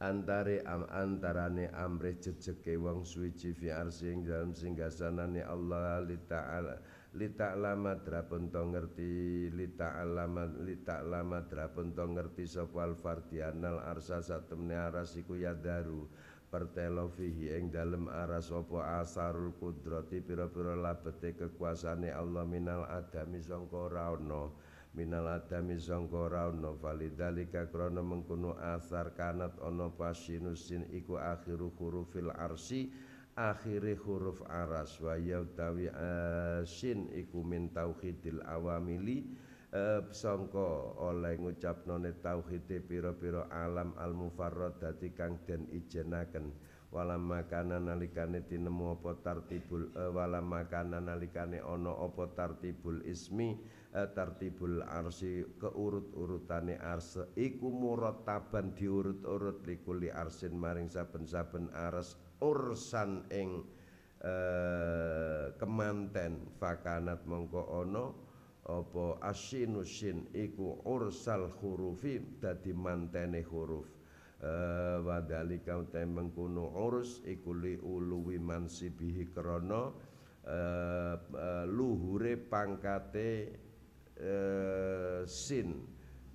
antare am antarane amrih jejeke wong suci fi arsing dalam singgasanane Allah li ta'ala li ta'lama drapun to ngerti li ta'lama li ta'lama drapun to ngerti sapa al fardianal arsa satemne aras iku ya daru pertelo fihi ing dalem aras apa asarul kudrati pira-pira labete kekuasane Allah minal adami sangka ora ana minal adami sangka ora ana validalika krana mengkono asar kanat ana pasinusin iku akhiru hurufil arsi akhiri huruf aras wa yautawi asin iku min tauhidil awamili sangka oleh ngucapno ne tauhide pira-pira alam al mufarrad dadi kang den ijenaken wala makana nalikane tinemu apa tartibul eh, wala makana nalikane ana apa tartibul ismi eh, tartibul arsi keurut-urutane ars iku murattaban diurut-urut likuli arsin maring saben-saben Aras ursan ing eh, kemanten fakanat mongko ana apa asyinu iku ursal hurufi dadi mantene huruf wadali eh, wa dalika mengkono ikuli iku li uluwi mansibihi krono uh, eh, eh, luhure pangkate sin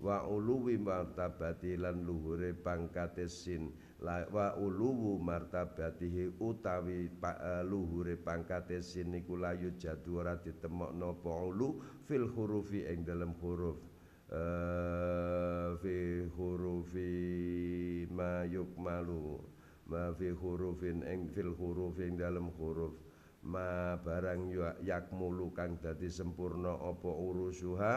wa uluwi martabati lan luhure pangkate sin wa uluwu martabatihi utawi e, luhure pangkate siniku layu jadu ora ditemokno apa ulu fil hurufi ing dalem huruf uh, fi hurufi ma yukmalu ma fi hurufin ing fil hurufi ing dalem huruf ma barang ya-, yakmulu kang dadi sempurna apa urusuha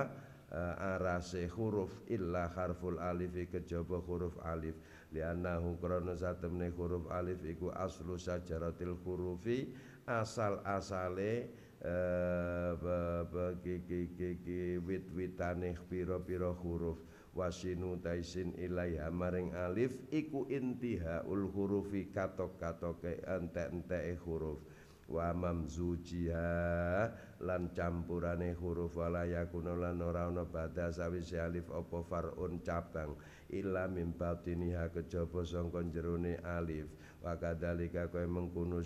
e, arase huruf illa harful alifi kejaba huruf alif Liannahu krono satemne huruf alif iku aslu sajaratil hurufi Asal-asale eh, Wit-witane piro-piro huruf Wasinu taisin ilaiha maring alif Iku intiha ul hurufi katok-katok ente-ente e huruf wa mamzujiha lan campurane huruf wala yakuna lan ora ana badha sawise alif apa farun cabang illa mim batiniha kejaba sangka jerone alif wa kadzalika kaya mengkono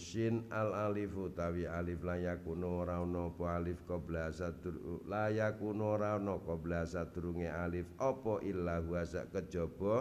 al alif utawi alif la yakuna ora ana apa alif qabla sadru la yakuna ora ana qabla alif apa illa huwa kejaba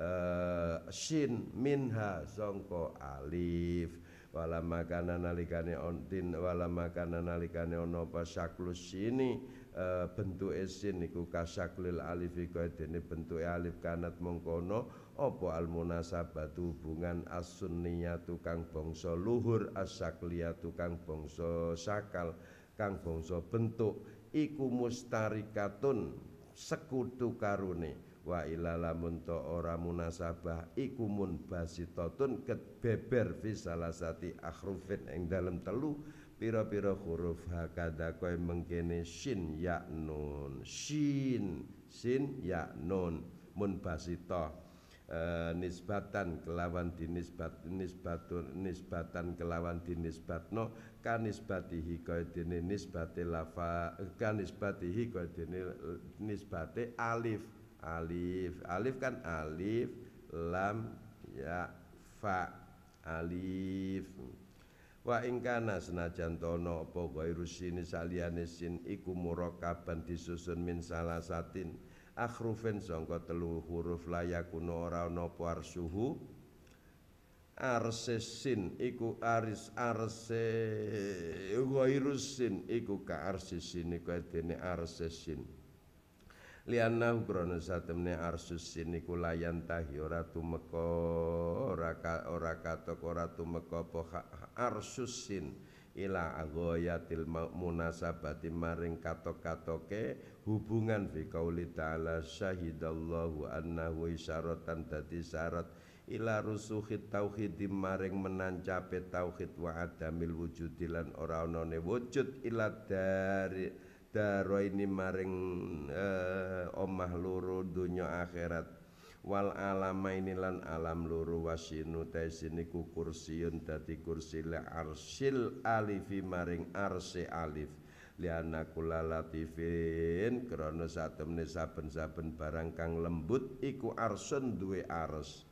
uh, eh, shin minha sangka alif wala makana nalikane ontin wala makana nalikane ono apa syaklus ini e, bentuk sin iku kasaklil alif iku dene bentuke alif kanat mongkono apa al munasabatu hubungan as-sunniyatu kang bangsa luhur as tukang kang bangsa sakal kang bangsa bentuk iku mustarikatun sekutu karune wa ilalamun to ora munasabah ikumun mun basitotun ket beber fi salasati akhrufin yang dalam telu piro piro huruf hakada koe mengkene shin ya nun shin shin ya nun mun basito e, eh, nisbatan kelawan dinisbat nisbatun nisbatan kelawan dinisbatno kanisbatihi kaya dene nisbati lafa kanisbatihi kaya dene nisbati alif alif alif kan alif lam ya fa alif wa ingkana senajan tono apa ghairu sin saliyane sin iku murakaban disusun min salasatin akhrufen sangka telu huruf layakuna ora ana apa arsuhu arsesin iku aris arse ghairusin iku ka arsesin iku dene arsesin liana satu satemne arsus niku layan tahi ora tu meko ora ka, ora katok ora tumeka apa arsusin ila til munasabati maring katok-katoke hubungan fi qauli ta'ala syahidallahu annahu isyaratan dadi syarat ila rusuhit tauhid maring menancape tauhid wa adamil wujudilan ora onane wujud ila dari daroini maring eh, omah loro donya akhirat wal alama ini lan alam loro wasinu taisini ku kursiun dadi kursi le arsil alifi maring arsi alif liana kula latifin krana satemne saben-saben barang kang lembut iku arsun duwe ars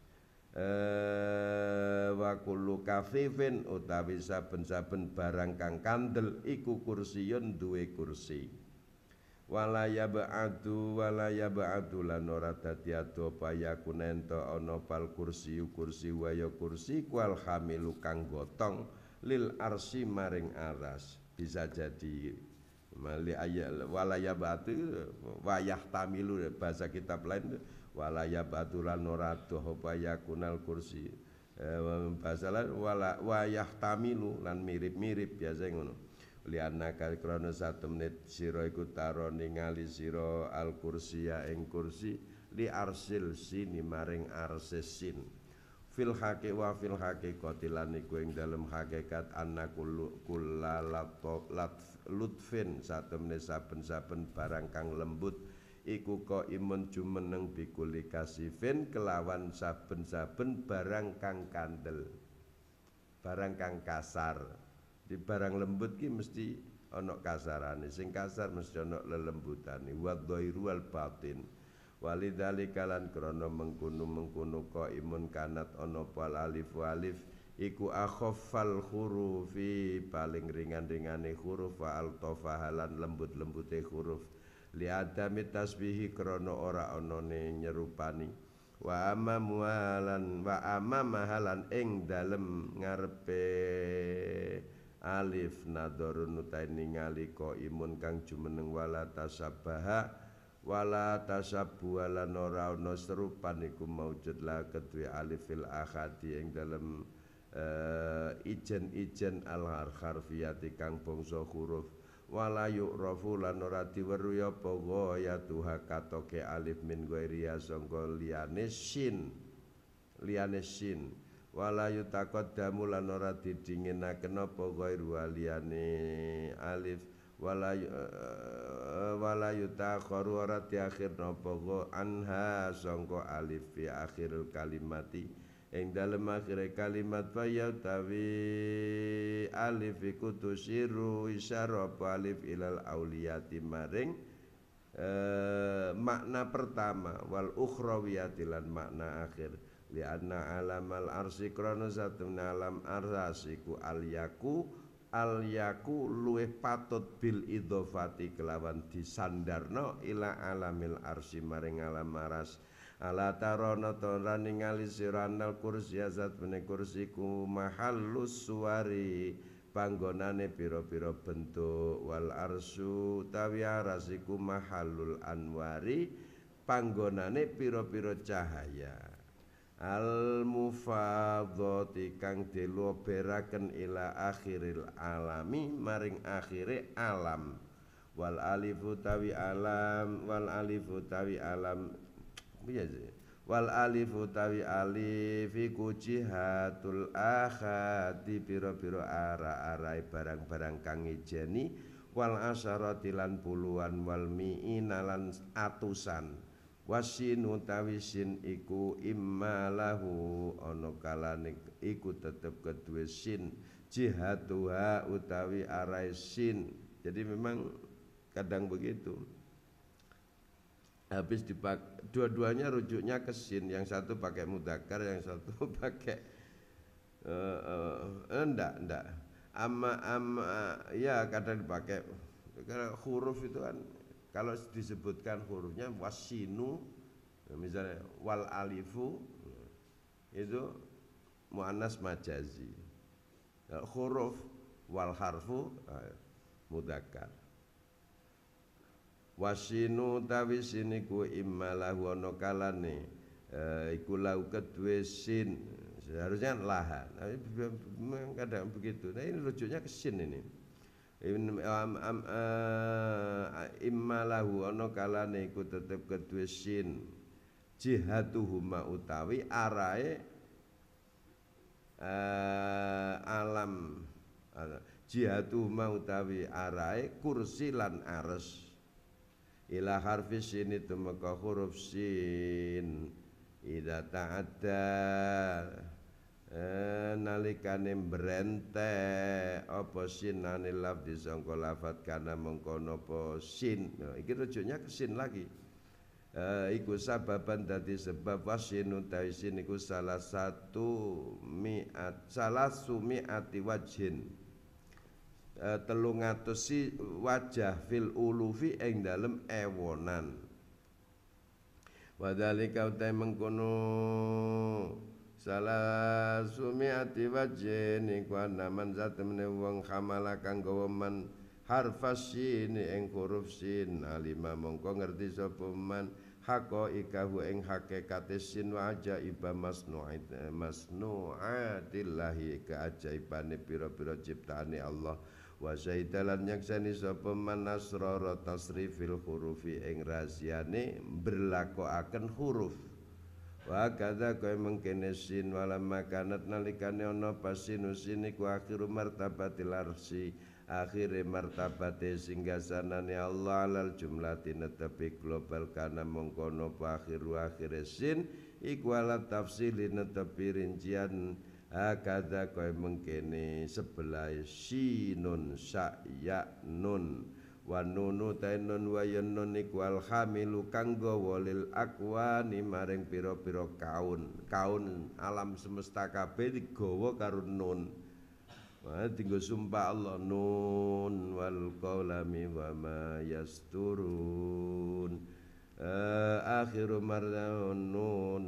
eh wa kullu kafifin utawi saben-saben barang kang kandel iku kursiyun duwe kursi wala yab'adu wala yab'adu lan ora dadi ado payakun ento ana pal kursi kursi waya kursi kual hamilu kang gotong lil arsi maring aras bisa jadi mali ayat wala yab'adu wayah tamilu bahasa kitab lain walaya batulan noratu hopaya kunal kursi eh, basalan wala wayah tamilu lan mirip-mirip biasa ngono liana kal krono satu menit siro iku taro ningali siro al kursia ya ing kursi li arsil sini maring arsesin fil haqi wa fil haqi kotilan iku ing dalem hakikat anna kullu kulla satu menit saben-saben barang kang lembut iku qaimun jumeneng bikuli kasifin kelawan saben-saben barang kang kandel barang kang kasar di barang lembut ki mesti onok kasarane sing kasar mesti ana lelembutane wa dhairu al batin kalan krono mengkunu mengkunu mengkono imun kanat onok pal alif walif iku akhaffal hurufi paling ringan-ringane huruf wa altafahalan lembut-lembute huruf li adami tasbihi krana ora anane nyerupani wa amamualan wa amamahalan ing dalem ngarepe alif nadharun utaini ngalika imun kang jumeneng wala tasabaha wala tasabuala ora ana serupan iku maujud la kedue alifil ahadi eng dalem eh, ijen-ijen al harfiyati kang bangsa huruf wala yu'rafu lan ora diweru ya apa ya tuha katoke alif min ghairiya sangga liyane sin liyane sin wala yutaqaddamu lan ora didinginake apa ghairu liyane alif wala uh, wala yutakharu ora diakhir napa anha sangka alif fi akhir kalimati ing dalem akhir kalimat faya tawi alif iku tusiru isyarah alif ilal auliyati maring e, makna pertama wal ukhrawiyati lan makna akhir li anna alamal arsi krana satuna alam arsiku al yaku al yaku luweh patut bil idhofati kelawan disandarno ila alamil arsi maring alam aras ala tarana ta ningali sira Ranal kursi azat mene kursi mahal mahallus suwari panggonane piro-piro bentuk wal arsu tawi arasiku mahalul anwari panggonane piro-piro cahaya al mufadhati kang diloberaken ila akhiril alami maring akhire alam wal alifu tawi alam wal alifu tawi alam piye sih wal alif utawi alif iku jihatul akhati pira-pira ara arai barang-barang kang ngejeni wal asharati lan puluhan wal mi'ina lan atusan wasin utawi sin iku immalahu ana kalane iku tetep kedue sin jihatuha utawi arae sin jadi memang kadang begitu habis dipakai dua-duanya rujuknya ke sin yang satu pakai mudakar yang satu pakai uh, uh, enggak enggak ama ama ya kadang dipakai karena huruf itu kan kalau disebutkan hurufnya wasinu misalnya wal alifu itu muannas majazi huruf wal harfu eh, mudakar wasinu tawi siniku iku immalahu ana kalane e, iku kedue sin seharusnya laha tapi kadang begitu nah ini rujuknya ke sin ini am, am, uh, eh, immalahu ana kalane iku tetep kedue sin jihatuhuma utawi arae uh, alam jihatuhuma utawi arae kursi lan ares ila harfi sin itu maka huruf sin ida ta'adda eh, nalikane brente apa sin anil lafdi sangka lafat mengkono apa sin nah, iki rujuknya ke sin lagi Uh, iku sababan dadi sebab wasin utawi sin iku salah satu mi'at salah sumi'ati wajhin Eh, telung atusi wajah fil ulufi ing dalem ewonan wadhalika utai mengkono salah sumiati wajin iku naman zat temene wong hamala kang gawa man harfas ing huruf sin alima mongko ngerti sapa man hako ikahu ing hakikate sin wa iba masnu'at eh, masnu'atillahi keajaibane pira-pira ciptaane Allah wa zaidalan nyaksani sapa man nasrara tasrifil hurufi ing raziane berlakoaken huruf wa kadza kaya mengkene sin wala makanat nalikane ana pasinu sin iku akhiru martabatil arsi akhire martabate singgasanane Allah alal jumlati netepi global kana mongkono akhiru akhire sin iku ala tafsili netepi rincian Hakadha kaya mengkene sebelah sinun sa'ya nun wa nunu tainun wa yanun iku al hamilu kang gawa maring piro piro kaun kaun alam semesta kabeh digawa karo nun wah tinggu sumpah Allah nun wal qawlami wa ma yasturun uh, akhiru mardaun nun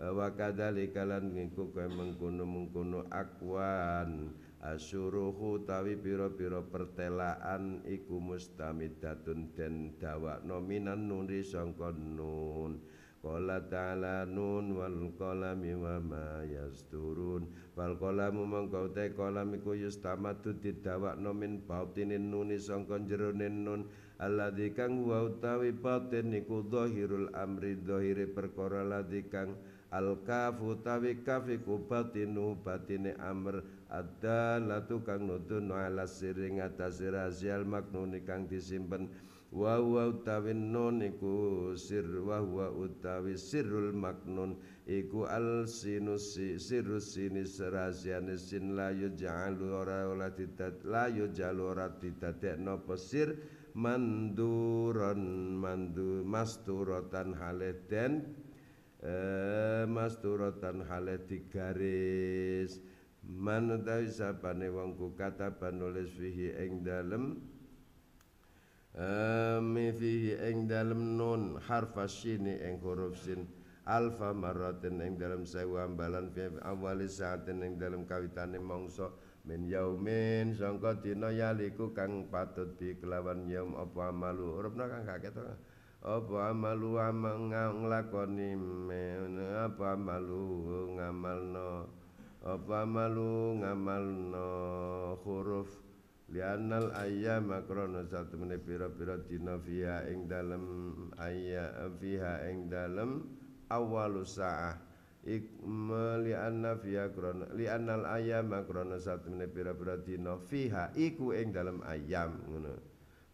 Eh, wa kadzalika lan ngiku kaya mengkono-mengkono akwan asuruhu tawi pira-pira pertelaan iku mustamidatun den dawakno nominan nuri sangka nun Qala ta'ala nun wal qalami wa ma yasturun Wal qalamu mengkau te qalam iku yustamadu didawakno bautinin nuni songkon jerunin nun Alladzi kang wa utawi batin iku dhahirul amri dhahire perkara ladzi kang al kafu tawi kafiku batinu batine amr adalatu kang nudun ala siring atas rahasial maknuni kang disimpen wa huwa utawi nun iku sir wa huwa utawi sirul maknun iku al sinus sirus sinis rahasiane sin la yuj'alu ora ora didat la yuj'alu ora didadekno pesir manduron mandu masturatan hale eh masturatan hale digaris man utawi sapane wong kata kataban nulis fihi ing dalem eh, mi fihi ing dalem nun harfa sini ing huruf sin alfa maratin ing dalem sewu ambalan fi awali saatin ing dalem kawitane mongso min yaumin sangka dina yaliku kang patut bi kelawan yaum apa amalu urupna kang kaget apa amalu amang nglakoni apa amalu ngamalno apa amalu ngamalno huruf lianal ayyama makrono satu menit pira-pira dina fiha ing dalem ayya fiha ing dalem awalu sa'ah ik lianna fiha krono lianal ayyama makrono satu menit pira-pira dina fiha iku ing dalem ayam ngono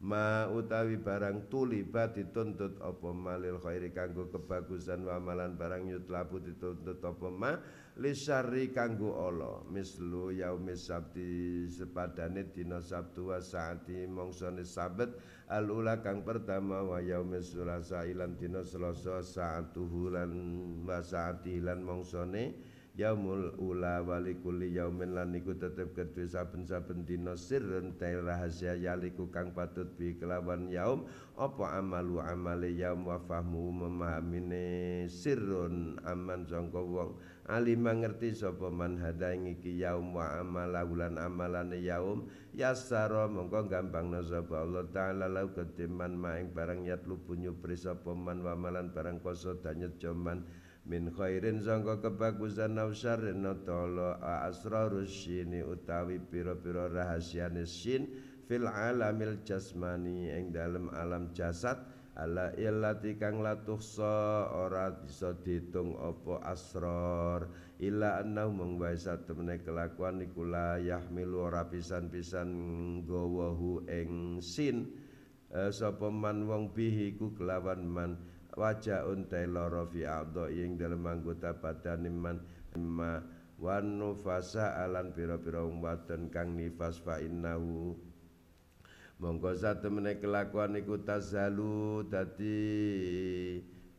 ma utawi barang tulibat dituntut apa malil khairi kanggo kebagusan wa barang yutlabu dituntut apa ma lisari kanggo Allah mislu yaumis sabti sepadane dina sabtu wa saati mongsone sabat alula kang pertama wa yaumis sulasa ilan dina selasa saatuhu wa saati lan mongsone yaumul ula wali kuli yaumin lan iku tetep kedue saben-saben dina sirren tail rahasia yaliku kang patut bi kelawan yaum opo amalu amale yaum wafahmu fahmu memahamine aman sangka wong alima ngerti sapa man hada ing iki yaum wa amala wulan amalane yaum yasara mongko gampang sapa Allah taala lau ketiman maing barang yat lubu nyupri sapa man wa amalan barang koso danyet jaman min khairin sangka kebagusan nafsarin natala asrarus syini utawi pira-pira rahasiane sin fil alamil jasmani ing dalam alam jasad ala illati kang latuhsa ora bisa diitung apa asrar illa annahu mung wae kelakuan iku la yahmilu ora pisan-pisan gawahu ing sin eh, sapa man wong bihi ku kelawan man wajah untai loro fi adho ing dalem anggota badan iman imma wan nufasa alan piro piro wadon kang nifas fa innahu monggo satemene kelakuan iku tazalu tadi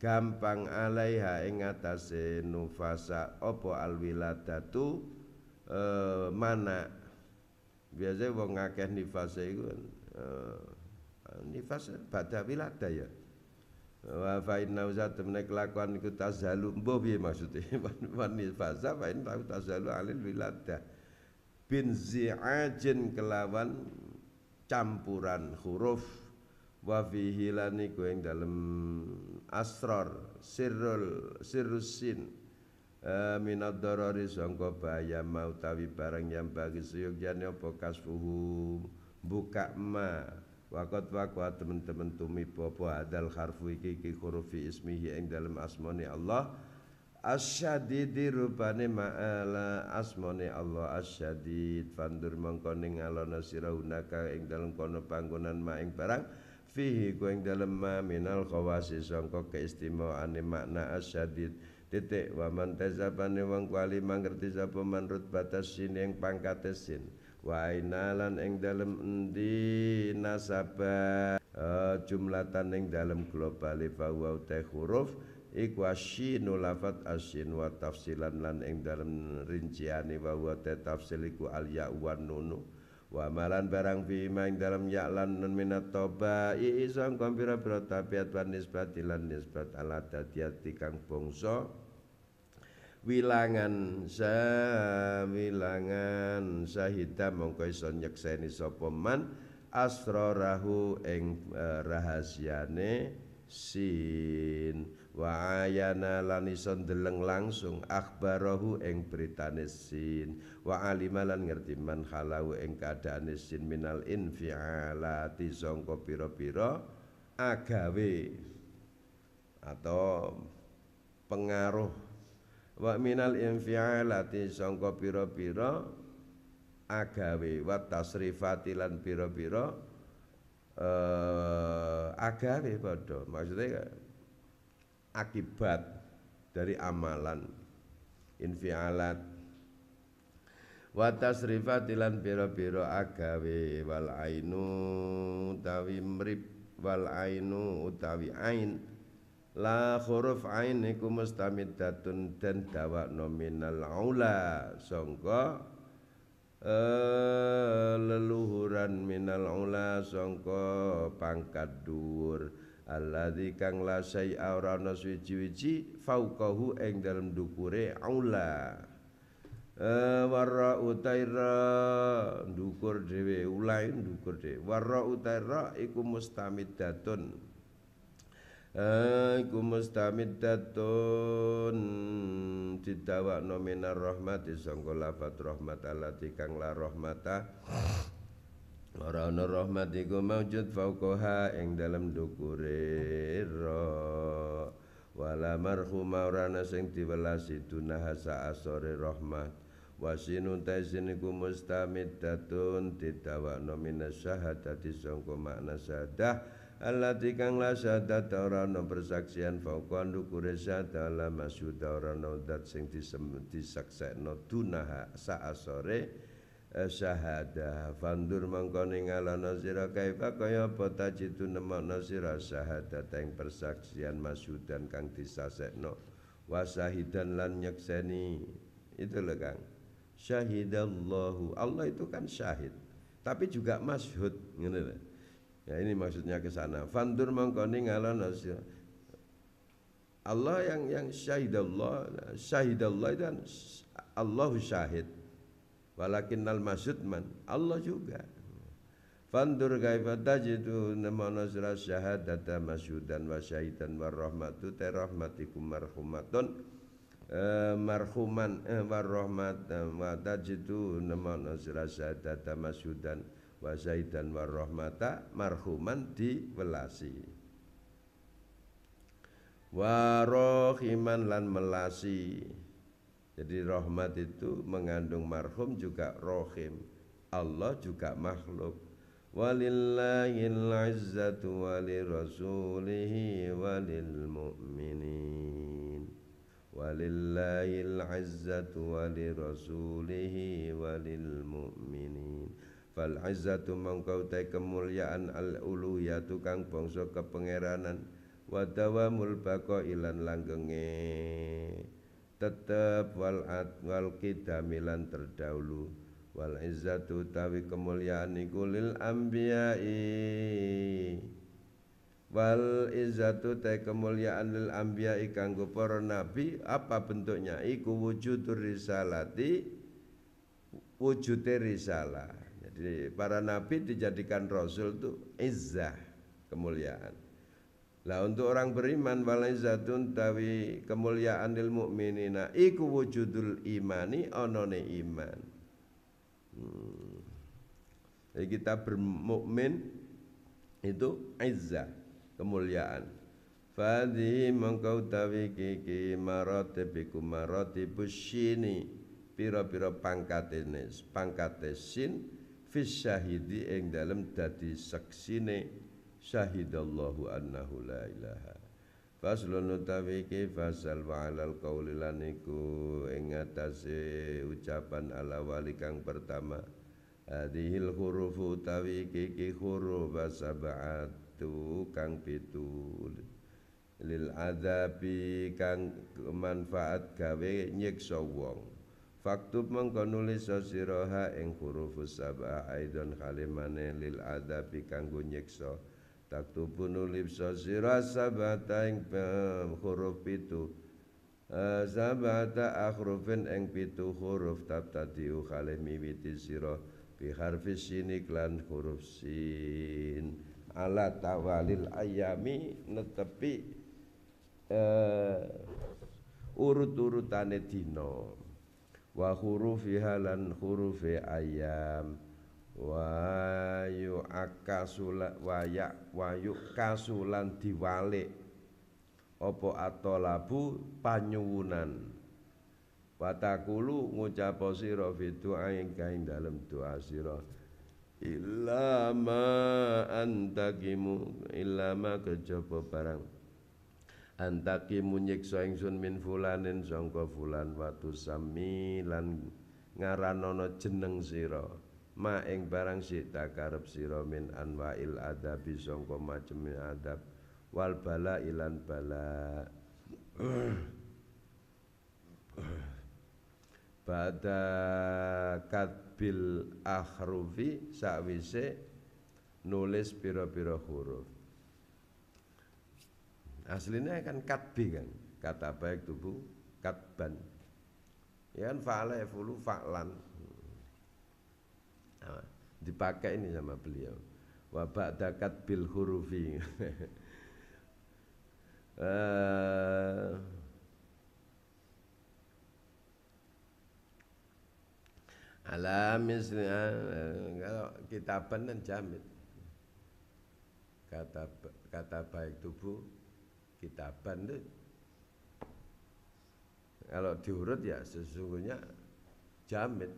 gampang alaiha ing atase nufasa opo alwiladatu e, mana biasa wong akeh nifase iku e, nifas badha wilada ya wa fa inna uzat temene kelakuan iku tazalu mbuh piye maksude man fasa fa inna tazalu alil wilada bin zi'ajin kelawan campuran huruf wa fihi lan iku ing dalem asrar sirrul sirrusin e, eh, minad darari sangka bahaya barang yang bagi suyuk jane apa kasfuhu buka ma Wakot wakwa teman-teman tumi popo Adal harfu iki ki hurufi ismihi yang dalam asmoni Allah Asyadidi rupane ma'ala asmoni Allah asyadid Fandur mengkoning alona sirahunaka yang dalam kono panggonan ma'ing barang Fihi kuing dalam ma minal khawasi songkok keistimewaane makna asyadid Titik waman tezapane wang kuali mangerti sapa manrut batas sin yang pangkatesin wa inalan ing dalem endi nasabah uh, jumlatan ing dalem globale bahwa uta huruf iku asyinu lafat asyin wa tafsilan lan ing dalem rinciani bahwa te tafsil iku al ya wa nunu wa malan barang fi ing dalem ya lan nun minat toba i isang kompira biro tabiat wa nisbat lan nisbat ala kang bangsa wilangan sa wilangan sahida mongko iso nyekseni sapa man asrarahu ing uh, rahasiane sin wa ayana lan iso ndeleng langsung akhbarahu ing beritane sin wa alima lan ngerti man halau ing kaadane sin minal infialati sangka pira-pira agawe atau pengaruh wa minal infialati sangka pira-pira agawe wa tasrifati lan pira-pira eh, agawe padha maksudnya akibat dari amalan infialat wa tasrifati lan pira-pira agawe wal ainu utawi mrib wal ainu utawi ain la huruf ain iku mustamidatun dan dawa nominal aula songko eh, leluhuran minal aula songko pangkat dhuwur alladzi kang la sai ora ana suci-wici faukahu ing dalem dukure aula Uh, warra utaira dukur dhewe ulain dukur dhewe warra utaira iku mustamidatun Iku datun didawakno nomina rahmati sangka lafat rahmat alati kang la rahmata orang ana rahmat iku maujud faukoha yang dalem dukure roh wala marhuma ora ana sing diwelasi dunaha sa asore rahmat wasinun taisin iku mustamiddatun didawakno sahat syahadati sangka makna syahadah Allah kang la syahadat ora ana persaksian fauqan dukure syahadat la masyhud ora dat sing disaksekno dunaha sore eh, syahadah fandur mangko ningalana nasira kaifa kaya apa tajitu nemokno nasira syahadat ing persaksian dan kang disasekno wasahidan lan nyekseni itu lho Kang syahidallahu Allah itu kan syahid tapi juga masyhud ngene lho Ya ini maksudnya ke sana. Fandur mangkoni ngalon Allah yang yang syahidallah, syahidallah dan Allahu syahid. Walakinnal maksud man Allah juga. Fandur kaifa tajidu nama nasra syahadata masyudan wa syahidan wa rahmatu ta marhumatun eh, marhuman eh, wa rahmat eh, wa tajidu nama nasra syahadata masyudan wa Zaidan wa marhuman diwelasi wa rahiman lan melasi jadi rahmat itu mengandung marhum juga rohim Allah juga makhluk walillahil izzatu walirasulihi walil mu'minin walillahil izzatu walirasulihi walil mu'minin fal izzatu mangkau te kemuliaan al ulu ya tukang bangsa kepengeranan wa dawamul baqa ilan langgenge tetep wal at wal kidamilan terdahulu wal izzatu tawi kemuliaan iku lil wal izzatu ta kemuliaan lil ambiyai kanggo para nabi apa bentuknya iku wujudur risalati wujud risalah jadi para nabi dijadikan rasul itu izzah, kemuliaan. Lah untuk orang beriman wal izzatun tawi kemuliaan lil mukminina iku wujudul imani onone iman. Hmm. Jadi kita bermukmin itu izzah, kemuliaan. Fadhi mengkau tawi kiki maroti maratibushini Piro-piro pangkatinis nes, fis syahidi ing dalem dadi saksine syahidallahu annahu la ilaha Faslun utawi iki fasal wa alal qawli lan ing atase ucapan ala wali kang pertama Hadihil huruf utawi iki iki huruf sab'atu kang pitu lil adabi kang manfaat gawe nyiksa wong Faktub mengkonuli sosiroha sira ing huruf sabah aidon kalimane lil adabi kanggo nyiksa. Taktubu nulib sira sabata ing huruf itu eh, Sabata akhrufin ing pitu huruf tabtadiu kalih miwiti sira bi harfis sini klan huruf sin. Ala tawalil ayami netepi eh, urut-urutane wa hurufiha lan hurufi ayam wa yu'akasula wa ya wa yu'kasulan diwalik apa atolabu panyuwunan Watakulu ngucap sira fi doa ingkang dalem doa sira illa ma antakimu illa ma kejaba barang antaki munyiksa ingsun min fulanin sangka fulan watu sami lan ngaranono jeneng sira ma ing barang sik takarep sira min anwail adabi sangka macem adab wal bala ilan bala pada katbil akhrufi sakwise nulis pira-pira huruf aslinya kan katbi kan kata baik tubuh katban ya kan fa'ala fulu fa'lan nah, dipakai ini sama beliau wa ba'dakat bil hurufi uh, ala eh, kalau kita benar kan jamit kata kata baik tubuh kitaban itu kalau diurut ya sesungguhnya jamit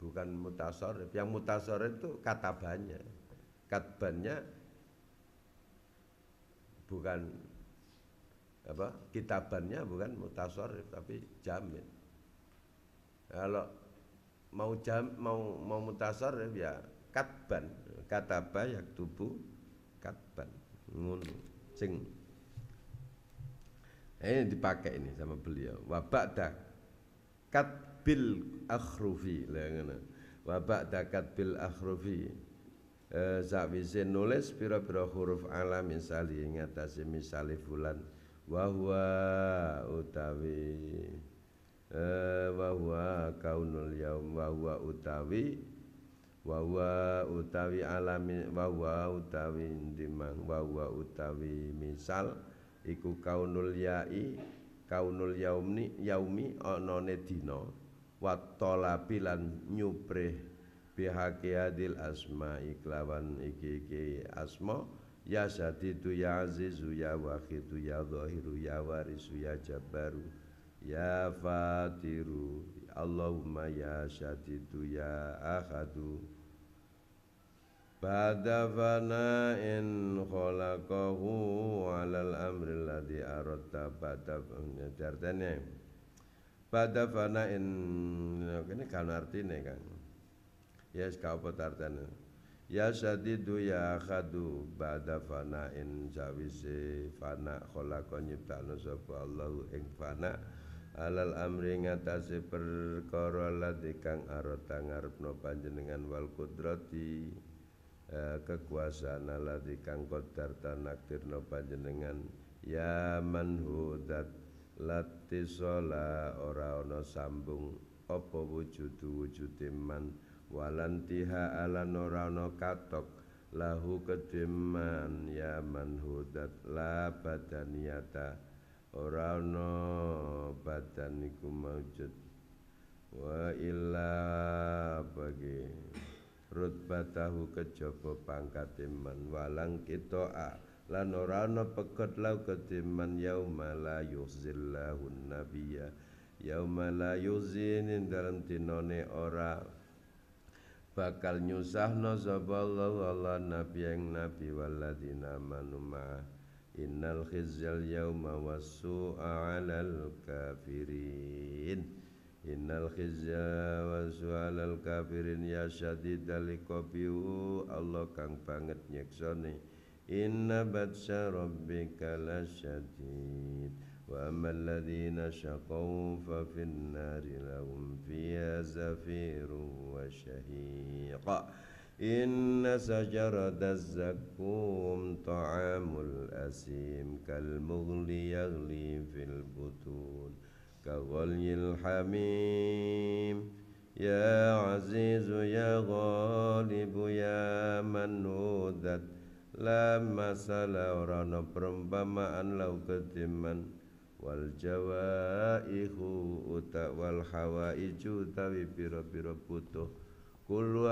bukan mutasorif yang mutasorif itu katabannya katbannya bukan apa kitabannya bukan mutasorif tapi jamit kalau mau jam mau mau mutasorif ya katban kataba yang tubuh katban ngun sing ini eh, dipakai ini sama beliau wa kat bil akhrufi lah ngono wa kat bil akhrufi e, nulis piro piro huruf alam misali ingatasi misali bulan wa utawi e, wa huwa kaunul yaum wa utawi wa utawi alami wa utawi dimang, wa utawi misal iku kaunul yai kaunul yaumni yaumi onone dina wa talabi lan nyubreh bihaqi hadil asma iklawan iki-iki asma ya sadidu ya azizu ya wahidu ya zahiru ya warisu ya jabbaru ya fatiru Allahumma ya sadidu ya ahadu Ba'da in khalaqahu alal amri alladhi arata ba'da Artinya Ba'da in Ini kan artinya kan Ya kau artinya Ya sadidu ya akhadu Ba'da in Jawisi fana khalaqa nyiptakna Sapa Allahu ing fana alal amri ngatasi perkara ladhi kang arata ngarepno panjenengan wal kudrati Eh, kekuasaan Allah darta qadar no panjenengan ya manhudat latisola ora sambung opo wujud wujudiman walantiha ala ora ana katok lahu kediman ya manhudat la badaniyata ora ana badan iku maujud wa illa bagi rutbatahu kejaba pangkat iman walang kitoa lan ora ana peket lau kediman yauma la yuhzillahu nabiyya yauma la dalam dinone ora bakal nyusahno sapa Allah Allah nabi yang nabi waladina manuma innal khizyal yauma wasu'a 'alal kafirin Innal khizya wa su'alal kafirin ya syadidal iqabiu Allah kang banget nyeksoni Inna batsa rabbika lasyadid Wa amal ladhina syaqaw fa fin nari lahum fiha zafiru wa syahiqa Inna sajarata zakum ta'amul asim Kal mughli yaghli fil butun كغلي الحميم يا عزيز يا غالب يا منوذت لا مثل ورانا perumpamaan lau kediman wal jawaihu uta wal hawaiju utawi pira-pira butuh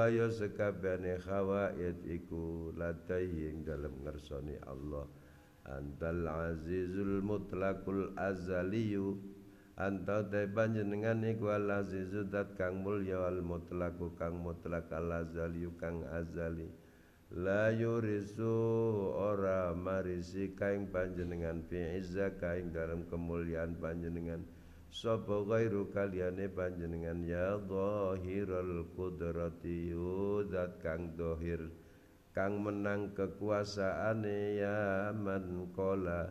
ayo sekabehane hawaid iku ladahi dalam dalem Allah antal azizul Mutlakul azaliyu anta te panjenengan iku al azizu dat kang mulya al mutlaku kang mutlak al azali kang azali la yurisu ora marisi kaing panjenengan fi izza kaing dalam kemuliaan panjenengan sapa ghairu kaliyane panjenengan ya dhahirul qudrati zat kang dohir kang menang kekuasaane ya man qala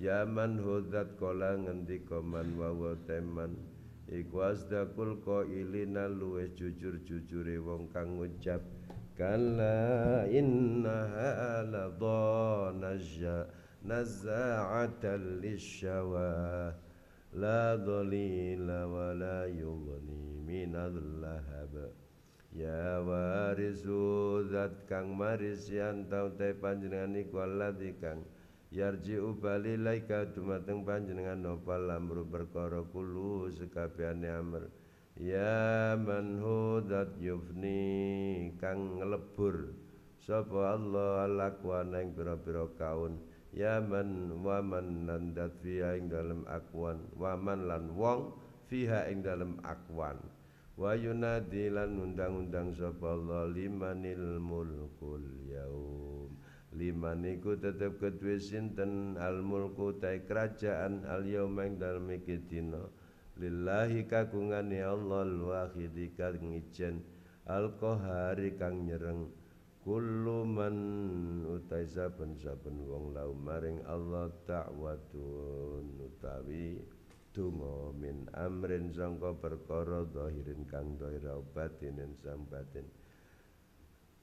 Yaman hudat kola ngendika koman wawa teman Iku asdaqul qailina luwes jujur-jujure wong kang ngucap Kalla innaha ladha najja nazza'atan lishawa La dhalila wa la yughni minal lahab Ya warisu zat kang maris yantau tau te panjenengan iku kang yarji'u bali laika dumateng panjenengan napa lamru perkara kulo sekabehane amr ya man hudat yufni kang nglebur sapa Allah alakwana ing pira-pira kaun ya man waman man lan dat fiha ing dalem akwan waman lan wong fiha ing dalem akwan wa yunadi undang-undang sapa Allah limanil mulkul yaum liman iku tetep kedue sinten al mulku ta kerajaan al yauma dal dalem iki dina Allah al wahid kang ijen al kang nyereng kullu man utai saben-saben wong lau maring Allah ta'wadun utawi donga min amrin sangka perkara zahirin kang zahir batinin sambatin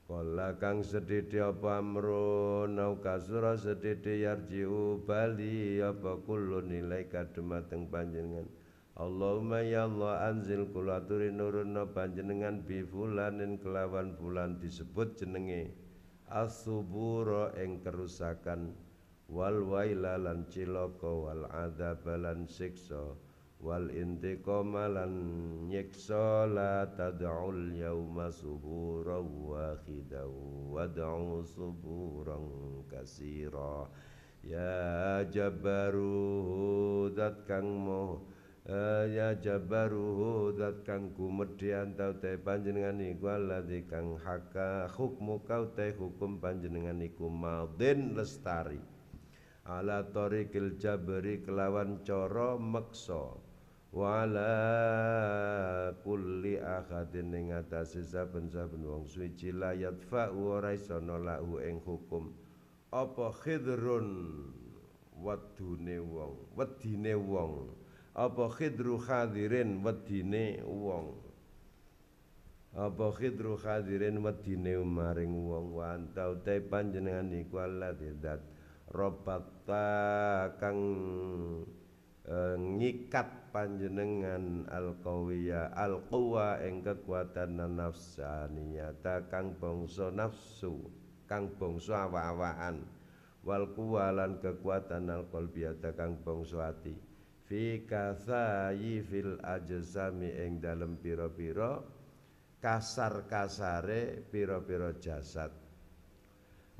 Kala kang sedhithi apa amrun au kasura sedhithi yarjiu bali apa kullu nilai kadhumateng panjenengan. Allahumma ya Allah anzil kula aturi panjenengan bi fulanin kelawan bulan disebut jenenge asubura ing kerusakan wal wailalan cilaka wal adzabalan siksa wal intiqama lan nyiksa la tad'ul yawma wa wahidan wad'u suburan kasira ya jabaru dat kang mo eh, ya jabaru dat kang kumedhian tau te panjenengan iku alladzi kang haka hukmu kau te hukum panjenengan iku madin lestari ala tariqil jabri kelawan coro meksa wala kulli ahadin ing atase saben-saben wong suci layat fa ora iso lahu ing hukum apa khidrun wadune wong wedine wong apa khidru hadirin wedine wong apa khidru hadirin wedine maring wong wan tau utai panjenengan iku Allah dat robata kang Eh, ngikat panjenengan al alqawiya alquwa ing kekuatan nafsaniyata kang bangsa nafsu kang bangsa awa-awaan wal quwa lan kekuatan alqalbiyata kang bangsa ati fi kasayi fil ajsami ing dalem pira-pira kasar-kasare pira-pira jasad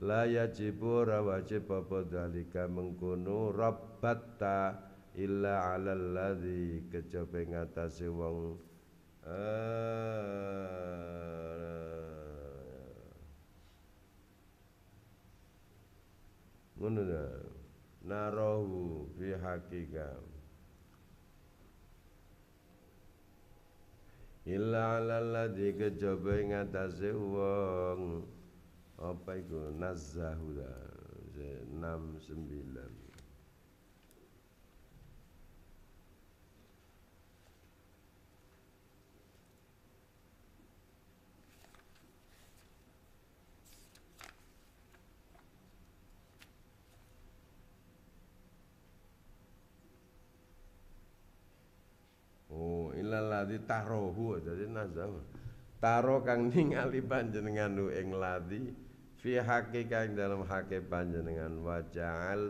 la yajibu ra wajib apa dalika mengkono rabbata illa alal ladzi kejabe ngatasé wong eh, ngono ta narahu fi illa kejabe wong apa iku nazahu ta ladhi tarohu jadi nazam taro kang ningali panjenengan lu ing ladhi fi hakika ing dalam hake panjenengan wa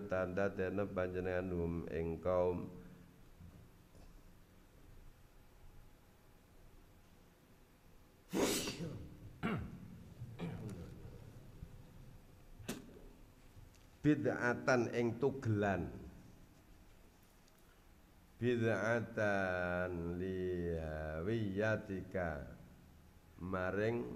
tanda dene panjenengan hum ing kaum bid'atan ing tugelan bid'atan liyatika maring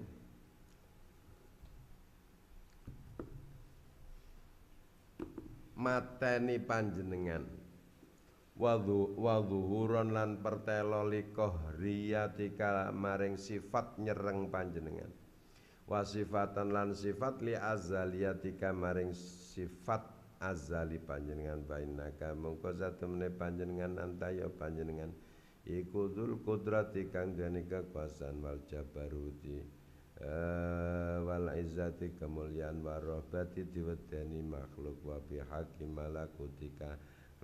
mateni panjenengan wadhu wadhuhuron lan pertelo likohriyatika maring sifat nyereng panjenengan wasifatan lan sifat li azaliyatika maring sifat azali panjenengan bainaka mengko satemene panjenengan antaya panjenengan iku dzul kudrati kang jane kekuasaan wal jabaruti uh, wal izzati kemuliaan wa rahbati diwedeni makhluk wa bi hakim malakutika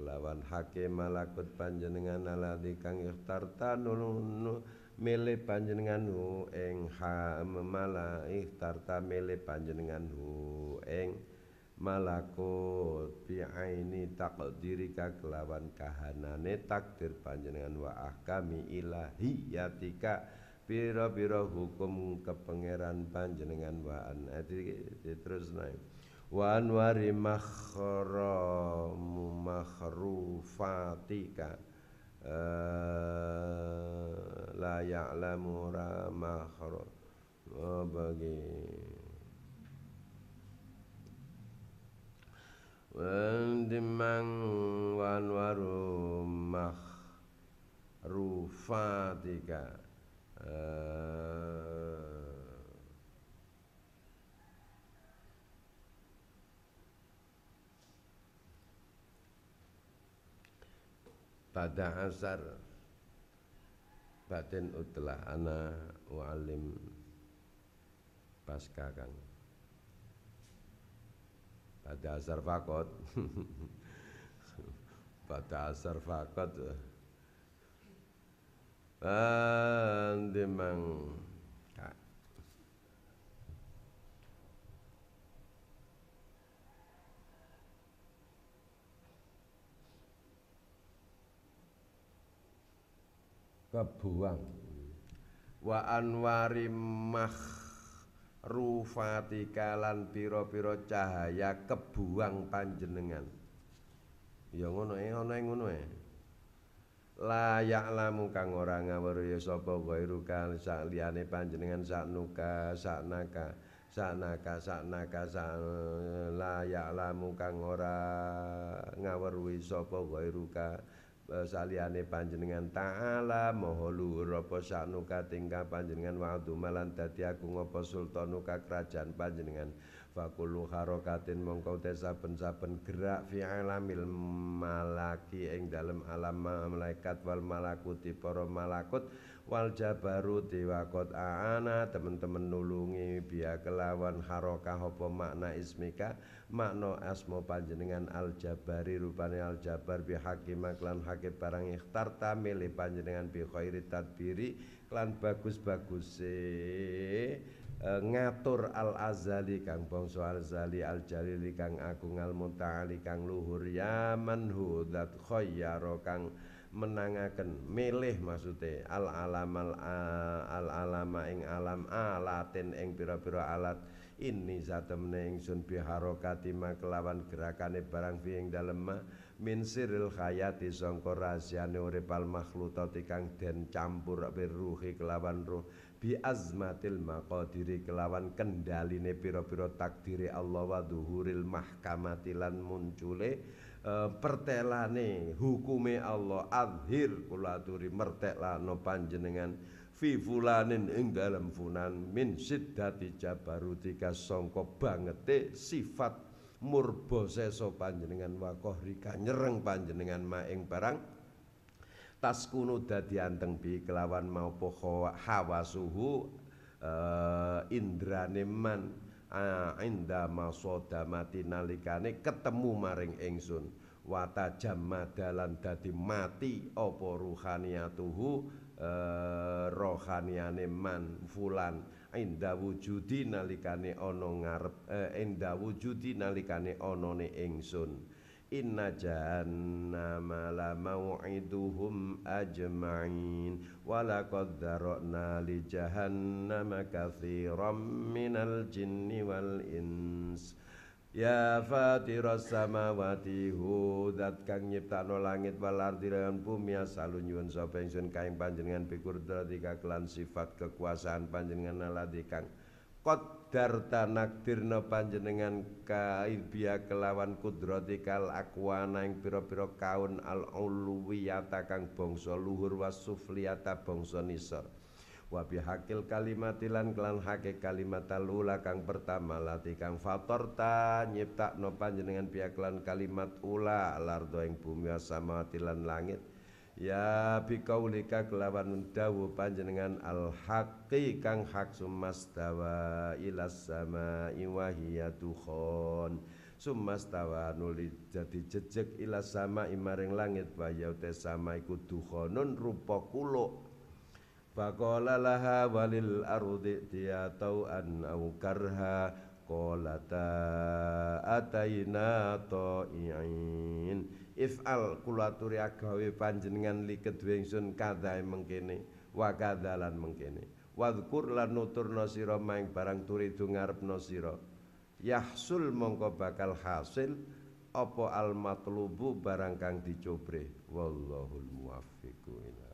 lawan hakim malakut panjenengan aladi kang ikhtarta nulunu mele panjenengan hu ing ha memala ikhtarta mele panjenengan hu ing malakut diri kah kelawan kahanane takdir panjenengan wa ahkami ilahiyatika piro pira hukum kepengeran panjenengan wa an eh, terus naik wa anwari makhramu makhrufatika eh, la ya'lamu ra makhra oh, bagi Wendimang wanwarum rufatika Pada asar Batin utlah ana wa alim Pasca kang pada asar fakot Pada asar fakot eh. Andimang nah. kebuang wa anwari mah rufatika lan pira-pira cahaya kebuang panjenengan. Ya ngono e, ana ing ngono e. La ya'lamu kang ora ngawruh sapa wairu kal sak liyane panjenengan saknuka saknaka saknaka naka, sak la ya'lamu kang ora ngawruh sapa wairu Eh, saliyane panjenengan taala maha luhur apa tingkah panjenengan waktu malam, dadi aku ngapa sultanuka kerajaan panjenengan fakulu harokatin mongkau saben-saben gerak fi alamil malaki ing dalam alam malaikat wal malakuti para malakut wal jabaru diwakot aana teman-teman nulungi biya kelawan harokah apa makna ismika makna asmo panjenengan al jabari rupane al jabar bi hakim klan hakim barang ikhtar tamile panjenengan bi khairi tadbiri klan bagus-baguse bagus Eh, ngatur al azali kang bangsa al azali al jalili kang agung al mutaali kang luhur ya manhu dat khayyara kang menangaken milih maksude al alam al, al alama ing alam alatin ing pira-pira alat ini satemne ingsun biharokati ma kelawan gerakane barang fi ing dalem ma min siril khayati sangka rahasiane urip al makhlutati kang den campur biruhi kelawan ruh bi azmatil maqadiri kelawan kendaline pira-pira takdire Allah wa dhuhuril mahkamati lan muncule e, pertelane hukume Allah azhir kula aturi merteklano panjenengan fi fulanin ing dalam funan min siddati jabarutika sangka bangete sifat murba seso panjenengan wa qahrika nyereng panjenengan maing barang taskunu dadi anteng bi kelawan poho hawa suhu uh, indrane man uh, inda mati nalikane ketemu maring engsun wata jamadalan dadi mati apa ruhaniyatuhu uh, eh, rohaniane man fulan inda wujudi nalikane ono ngarep uh, inda wujudi nalikane anane ingsun Inna jahannama la maw'iduhum ajma'in Wa laqad dhara'na li jahannama kathiran minal jinni wal ins Ya fatiras samawati hudat kang nyiptakno langit wal ardi lan bumi asalun nyuwun sapa ingsun kaing panjenengan pikurdrat kelan sifat kekuasaan panjenengan aladi kang qad darta nakdirna panjenengan kaibia kelawan kudratikal akwana ing pira-pira kaun al uluwiyata kang bangsa luhur wasufliyata bangsa nisor wa kalimatilan kelan hakik kalimat alula kang pertama lati kang fatorta nyiptakno panjenengan kelan kalimat ula lardo ing bumi asamatilan langit ya Bikaulika kelawan dawu panjenengan al haqqi kang hak sumastawa ilas sama hiya dukhon sumastawa nuli jadi jejeg ilas sama imaring langit bayau sama iku dukhonun rupa kulo Faqala laha walil ardi tau an au karha Kolata ataina ta'in if'al kula aturi agawe panjenengan li kedue ingsun kadhae mengkene wa kadhalan mengkene wadhkur lan nuturna sira maing barang turidu ngarepna sira yahsul mongko bakal hasil apa al matlubu barang kang dicobre wallahul muwaffiqu ila